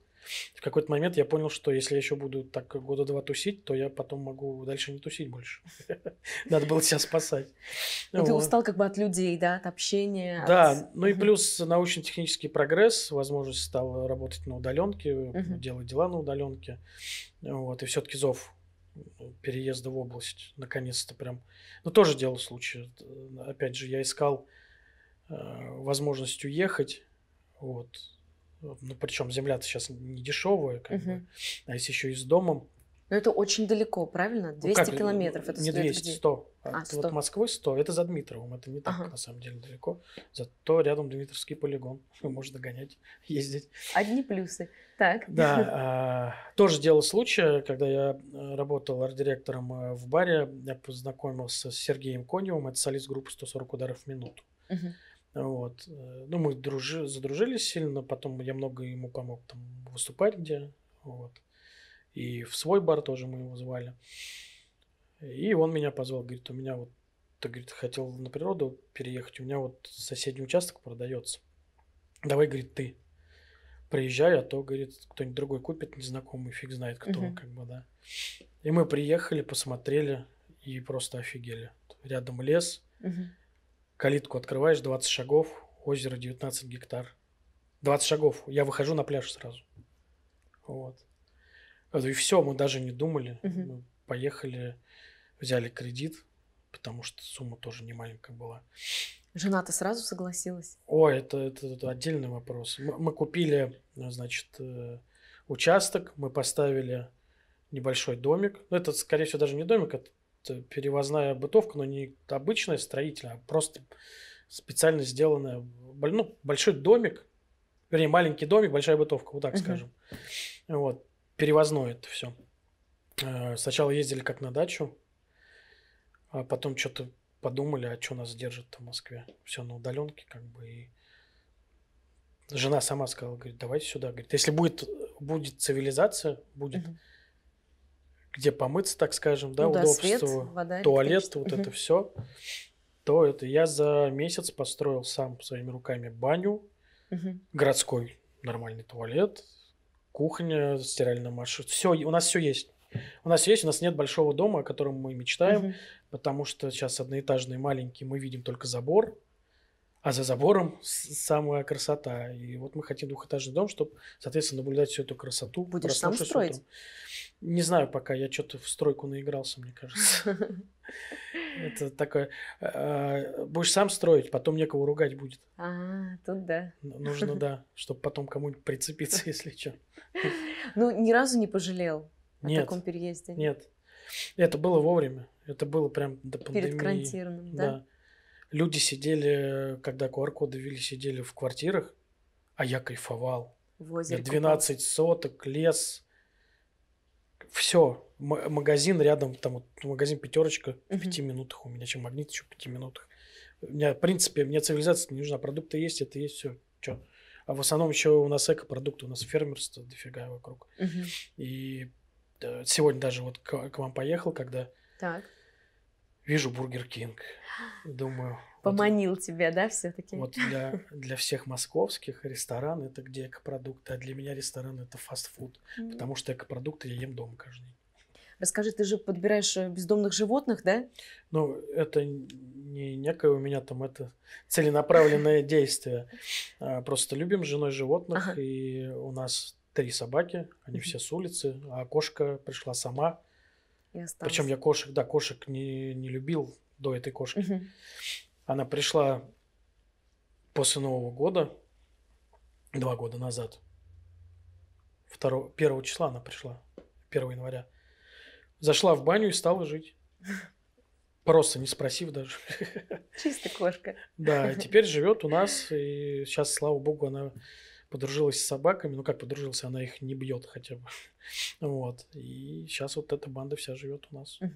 в какой-то момент я понял, что если я еще буду так года два тусить, то я потом могу дальше не тусить больше. Надо было себя спасать. Ну, ты устал как бы от людей, да, от общения. Да, ну и плюс научно-технический прогресс, возможность стала работать на удаленке, делать дела на удаленке. Вот, и все-таки зов ну, переезда в область, наконец-то прям. Ну, тоже дело случая. Опять же, я искал э, возможность уехать, вот, ну, причем земля-то сейчас не дешевая, как угу. бы. А если еще и с домом. Но это очень далеко, правильно? 200 ну, как? Э, километров. Это не 200, 100. А, 100. А, вот Москвы 100. Это за Дмитровым. Это не так, ага. на самом деле, далеко. Зато рядом Дмитровский полигон. Можно догонять, ездить. Одни плюсы. Так. Да. А, тоже дело случая, когда я э, работал арт-директором э, в баре, я познакомился с Сергеем Коневым. Это солист группы «140 ударов в минуту». Угу. Вот. Э, ну, мы дружи, задружились сильно, потом я много ему помог там выступать где, вот. И в свой бар тоже мы его звали. И он меня позвал, говорит, у меня вот, ты, говорит, хотел на природу переехать, у меня вот соседний участок продается. Давай, говорит, ты приезжай, а то, говорит, кто-нибудь другой купит, незнакомый, фиг знает кто, uh-huh. как бы, да. И мы приехали, посмотрели и просто офигели. Рядом лес, uh-huh. Калитку открываешь, 20 шагов, озеро 19 гектар. 20 шагов, я выхожу на пляж сразу. Вот. Э, и все, мы даже не думали. Угу. Мы поехали, взяли кредит, потому что сумма тоже не маленькая была. Жена то сразу согласилась? О, это, это, это отдельный вопрос. Мы, мы купили, э, значит, э, участок, мы поставили небольшой домик. Ну, это, скорее всего, даже не домик, это перевозная бытовка, но не обычная строительная, а просто специально сделанная, ну, большой домик, вернее, маленький домик, большая бытовка, вот так uh-huh. скажем. Вот, перевозное это все. Э, сначала ездили как на дачу, а потом что-то подумали, а что нас держит в Москве. Все на удаленке, как бы. И жена сама сказала, говорит, давайте сюда. Говорит, если будет, будет цивилизация, будет, uh-huh где помыться, так скажем, да, ну, да удобство, свет, вода, туалет, вот это все, то это я за месяц построил сам своими руками баню, городской нормальный туалет, кухня, стиральная машина, все, у нас все есть. У нас есть, у нас нет большого дома, о котором мы мечтаем, потому что сейчас одноэтажный маленький, мы видим только забор, а за забором самая красота. И вот мы хотим двухэтажный дом, чтобы, соответственно, наблюдать всю эту красоту. Будешь сам строить? Не знаю пока, я что-то в стройку наигрался, мне кажется. Это такое... Э, будешь сам строить, потом некого ругать будет. А, тут да. Нужно, да, чтобы потом кому-нибудь прицепиться, если что. Ну, ни разу не пожалел о таком переезде? Нет, это было вовремя. Это было прям до пандемии. Перед карантином, да? Да люди сидели, э, когда QR-коды вели, сидели в квартирах, а я кайфовал. В 12 купал. соток, лес, все. М- магазин рядом, там вот магазин пятерочка в пяти минутах у меня, чем магнит еще в пяти минутах. У меня, в принципе, мне цивилизация не нужна. Продукты есть, это есть, все. Че? А в основном еще у нас эко-продукты, у нас фермерство дофига вокруг. Uh-huh. И э, сегодня даже вот к, к вам поехал, когда так вижу Бургер Кинг, думаю... Поманил вот, тебя, да, все-таки? Вот для, для всех московских ресторан это где экопродукты, а для меня ресторан это фастфуд, mm-hmm. потому что экопродукты я ем дома каждый день. Расскажи, ты же подбираешь э, бездомных животных, да? Ну, это не некое у меня там это целенаправленное действие. А, просто любим с женой животных, ага. и у нас три собаки, они все с улицы, а кошка пришла сама. И осталось. Причем я кошек, да, кошек не, не любил до этой кошки. Угу. Она пришла после Нового года, два года назад. второго первого числа она пришла, 1 января. Зашла в баню и стала жить. Просто не спросив даже. Чистая кошка. Да, теперь живет у нас. И сейчас, слава богу, она подружилась с собаками. Ну, как подружилась, она их не бьет хотя бы. вот. И сейчас вот эта банда вся живет у нас. Угу.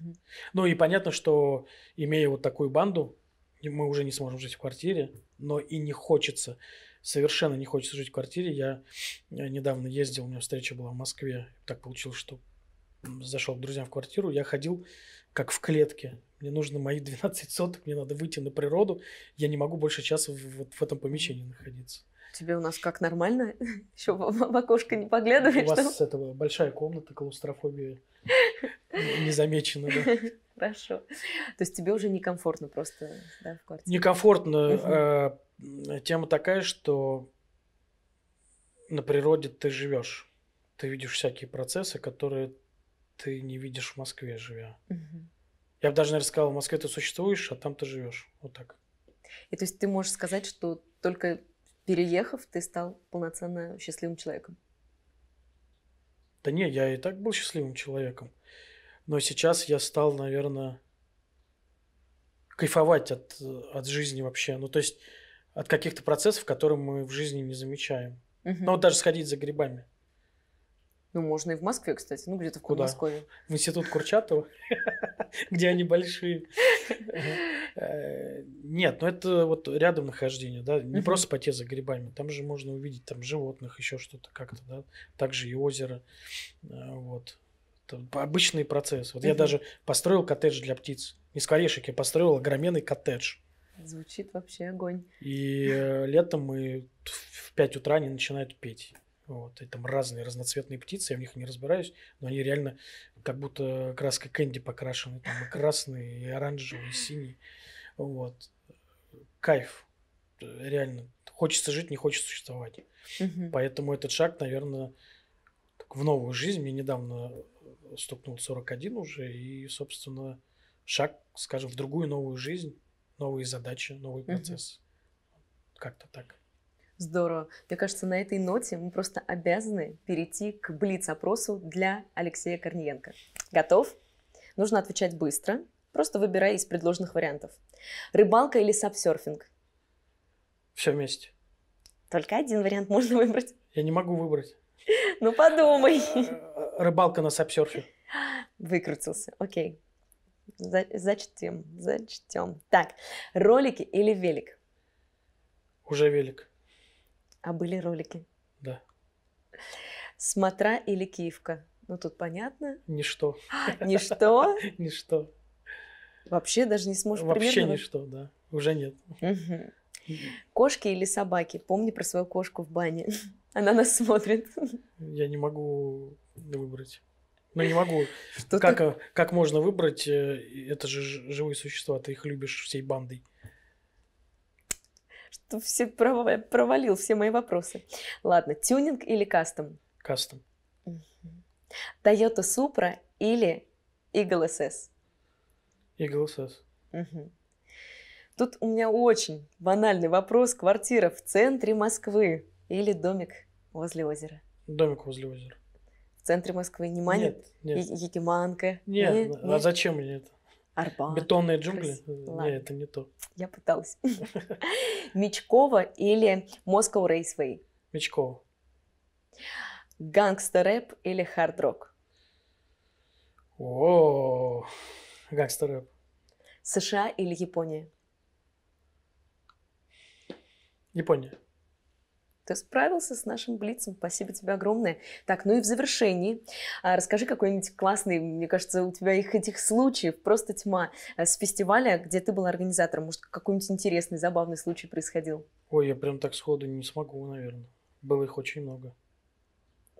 Ну, и понятно, что имея вот такую банду, мы уже не сможем жить в квартире, но и не хочется, совершенно не хочется жить в квартире. Я, я э, недавно ездил, у меня встреча была в Москве, так получилось, что зашел к друзьям в квартиру, я ходил как в клетке. Мне нужно мои 12 соток, мне надо выйти на природу, я не могу больше часа в, вот в этом помещении находиться. Тебе у нас как нормально? Еще в окошко не поглядываешь? У вас с этого большая комната, клаустрофобия не замечена, да? Хорошо. То есть тебе уже некомфортно просто да, в квартире? Некомфортно. Э, тема такая, что на природе ты живешь. Ты видишь всякие процессы, которые ты не видишь в Москве, живя. Я бы даже, наверное, сказал, в Москве ты существуешь, а там ты живешь. Вот так. И то есть ты можешь сказать, что только переехав, ты стал полноценно счастливым человеком? Да не, я и так был счастливым человеком. Но сейчас я стал, наверное, кайфовать от, от жизни вообще. Ну, то есть от каких-то процессов, которые мы в жизни не замечаем. Угу. Ну, вот даже сходить за грибами. Ну, можно и в Москве, кстати. Ну, где-то в Куда? Подмосковье. В институт Курчатова, где они большие. Э, нет, ну это вот рядом нахождение, да, не просто пойти за грибами. Там же можно увидеть там животных, еще что-то как-то, да. Также и озеро, э, вот. Обычный процесс. Вот я даже построил коттедж для птиц. не корешек я построил огроменный коттедж. Звучит вообще огонь. И э, летом мы в 5 утра они начинают петь. Вот, и там разные разноцветные птицы, я в них не разбираюсь, но они реально как будто краской кэнди покрашены. Там и красные, и оранжевые, и синие. Вот. Кайф. Реально. Хочется жить, не хочется существовать. Угу. Поэтому этот шаг, наверное, в новую жизнь. Мне недавно стукнул 41 уже, и, собственно, шаг, скажем, в другую новую жизнь, новые задачи, новый процесс. Угу. Как-то так. Здорово. Мне кажется, на этой ноте мы просто обязаны перейти к блиц-опросу для Алексея Корниенко. Готов? Нужно отвечать быстро, просто выбирая из предложенных вариантов. Рыбалка или сапсерфинг? Все вместе. Только один вариант можно выбрать. Я не могу выбрать. Ну подумай. Э, рыбалка на сапсерфе. Выкрутился, окей. Зачтем, зачтем. Так, ролики или велик? Уже велик. А были ролики? Да. Смотра или Киевка? Ну, тут понятно. Ничто. ничто? Ничто. Вообще даже не сможешь Вообще ничто, да. Уже нет. Кошки или собаки? Помни про свою кошку в бане. Она нас смотрит. Я не могу выбрать. Ну, не могу. Что как, э, как можно выбрать? Э, это же живые существа, ты их любишь всей бандой все провалил все мои вопросы. Ладно, тюнинг или кастом? Кастом. Toyota Supra или Eagle SS? Eagle SS. Угу. Тут у меня очень банальный вопрос. Квартира в центре Москвы или домик возле озера? Домик возле озера. В центре Москвы не манит? Нет, нет. Е- Егеманка? Нет, нет, а зачем мне это? Арбат. Бетонные джунгли? Красиво. Нет, это не то. Я пыталась. Мечкова или Moscow Raceway? Мечкова. Гангстер-рэп или хард-рок? О, гангстер-рэп. США или Япония? Япония. Ты справился с нашим блицем. Спасибо тебе огромное. Так, ну и в завершении а, расскажи какой-нибудь классный, мне кажется, у тебя их этих случаев просто тьма э, с фестиваля, где ты был организатором. Может, какой-нибудь интересный, забавный случай происходил? Ой, я прям так сходу не смогу, наверное. Было их очень много.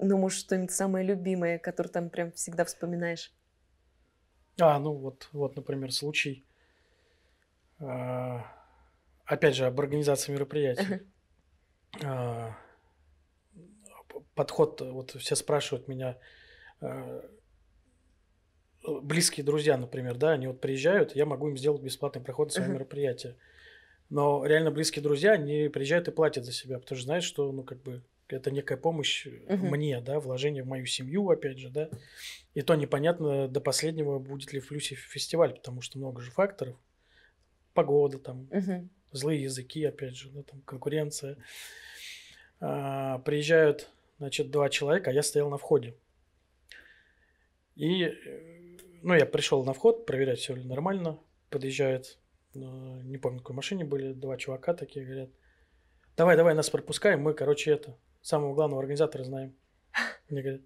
Ну, может, что-нибудь самое любимое, которое там прям всегда вспоминаешь? А, ну вот, вот, например, случай. А, опять же, об организации мероприятий. Uh-huh. А, подход, вот все спрашивают меня, а, близкие друзья, например, да, они вот приезжают, я могу им сделать бесплатный проход на свое uh-huh. мероприятие. Но реально близкие друзья, они приезжают и платят за себя, потому что знают, что, ну, как бы, это некая помощь uh-huh. мне, да, вложение в мою семью, опять же, да. И то непонятно до последнего, будет ли в плюсе фестиваль, потому что много же факторов. Погода там, uh-huh злые языки, опять же, ну, там конкуренция. А, приезжают, значит, два человека, а я стоял на входе. И, э, ну, я пришел на вход, проверять, все ли нормально. Подъезжает, э, не помню, в какой машине были, два чувака такие, говорят, давай, давай, нас пропускаем, мы, короче, это, самого главного организатора знаем. Мне говорят,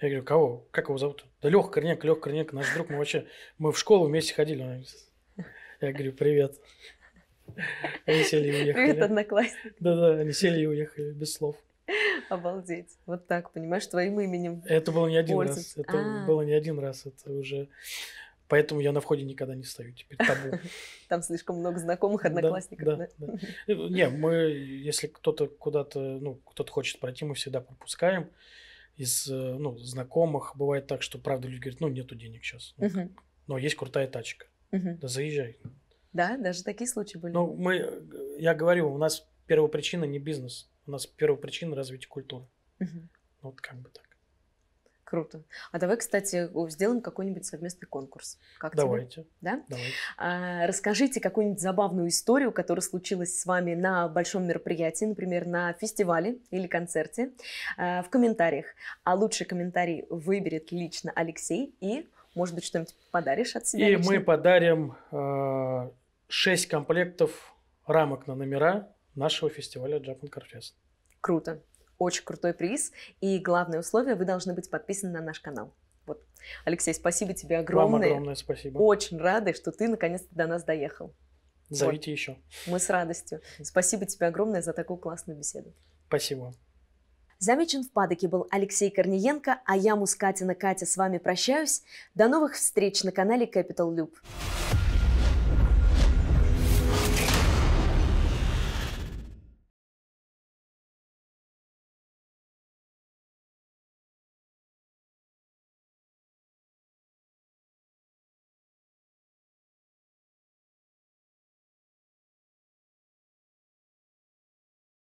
я говорю, кого? Как его зовут? Да Лех Корнек, Лех Корнек, наш друг, мы вообще, мы в школу вместе ходили. Я говорю, привет. Они сели и уехали. Привет, одноклассник. Да-да, они сели и уехали, без слов. Обалдеть. Вот так, понимаешь, твоим именем. Это было не один раз. Это а. было не один раз. Это уже... Поэтому я на входе никогда не стою, теперь табу. Там слишком много знакомых, одноклассников. Да, да, да. да. Э, не, мы, если кто-то куда-то, ну, кто-то хочет пройти, мы всегда пропускаем. Из э, ну, знакомых бывает так, что, правда, люди говорят, ну, нету денег сейчас. Ну, угу. Но есть крутая тачка. Угу. Да заезжай. Да, даже такие случаи были. Ну, мы, я говорю, у нас первопричина не бизнес, у нас первопричина развития культуры. Угу. Вот как бы так. Круто. А давай, кстати, сделаем какой-нибудь совместный конкурс. Как Давайте. Тебе? Да? Давайте. А, расскажите какую-нибудь забавную историю, которая случилась с вами на большом мероприятии, например, на фестивале или концерте, а, в комментариях. А лучший комментарий выберет лично Алексей и может быть, что-нибудь подаришь от себя? И лично? мы подарим э, 6 комплектов рамок на номера нашего фестиваля Japan Car Fest. Круто. Очень крутой приз. И главное условие, вы должны быть подписаны на наш канал. Вот. Алексей, спасибо тебе огромное. Вам огромное спасибо. Очень рады, что ты наконец-то до нас доехал. Зовите вот. еще. Мы с радостью. Спасибо тебе огромное за такую классную беседу. Спасибо. Замечен в падоке был Алексей Корниенко, а я, Мускатина Катя, с вами прощаюсь. До новых встреч на канале Capital Loop.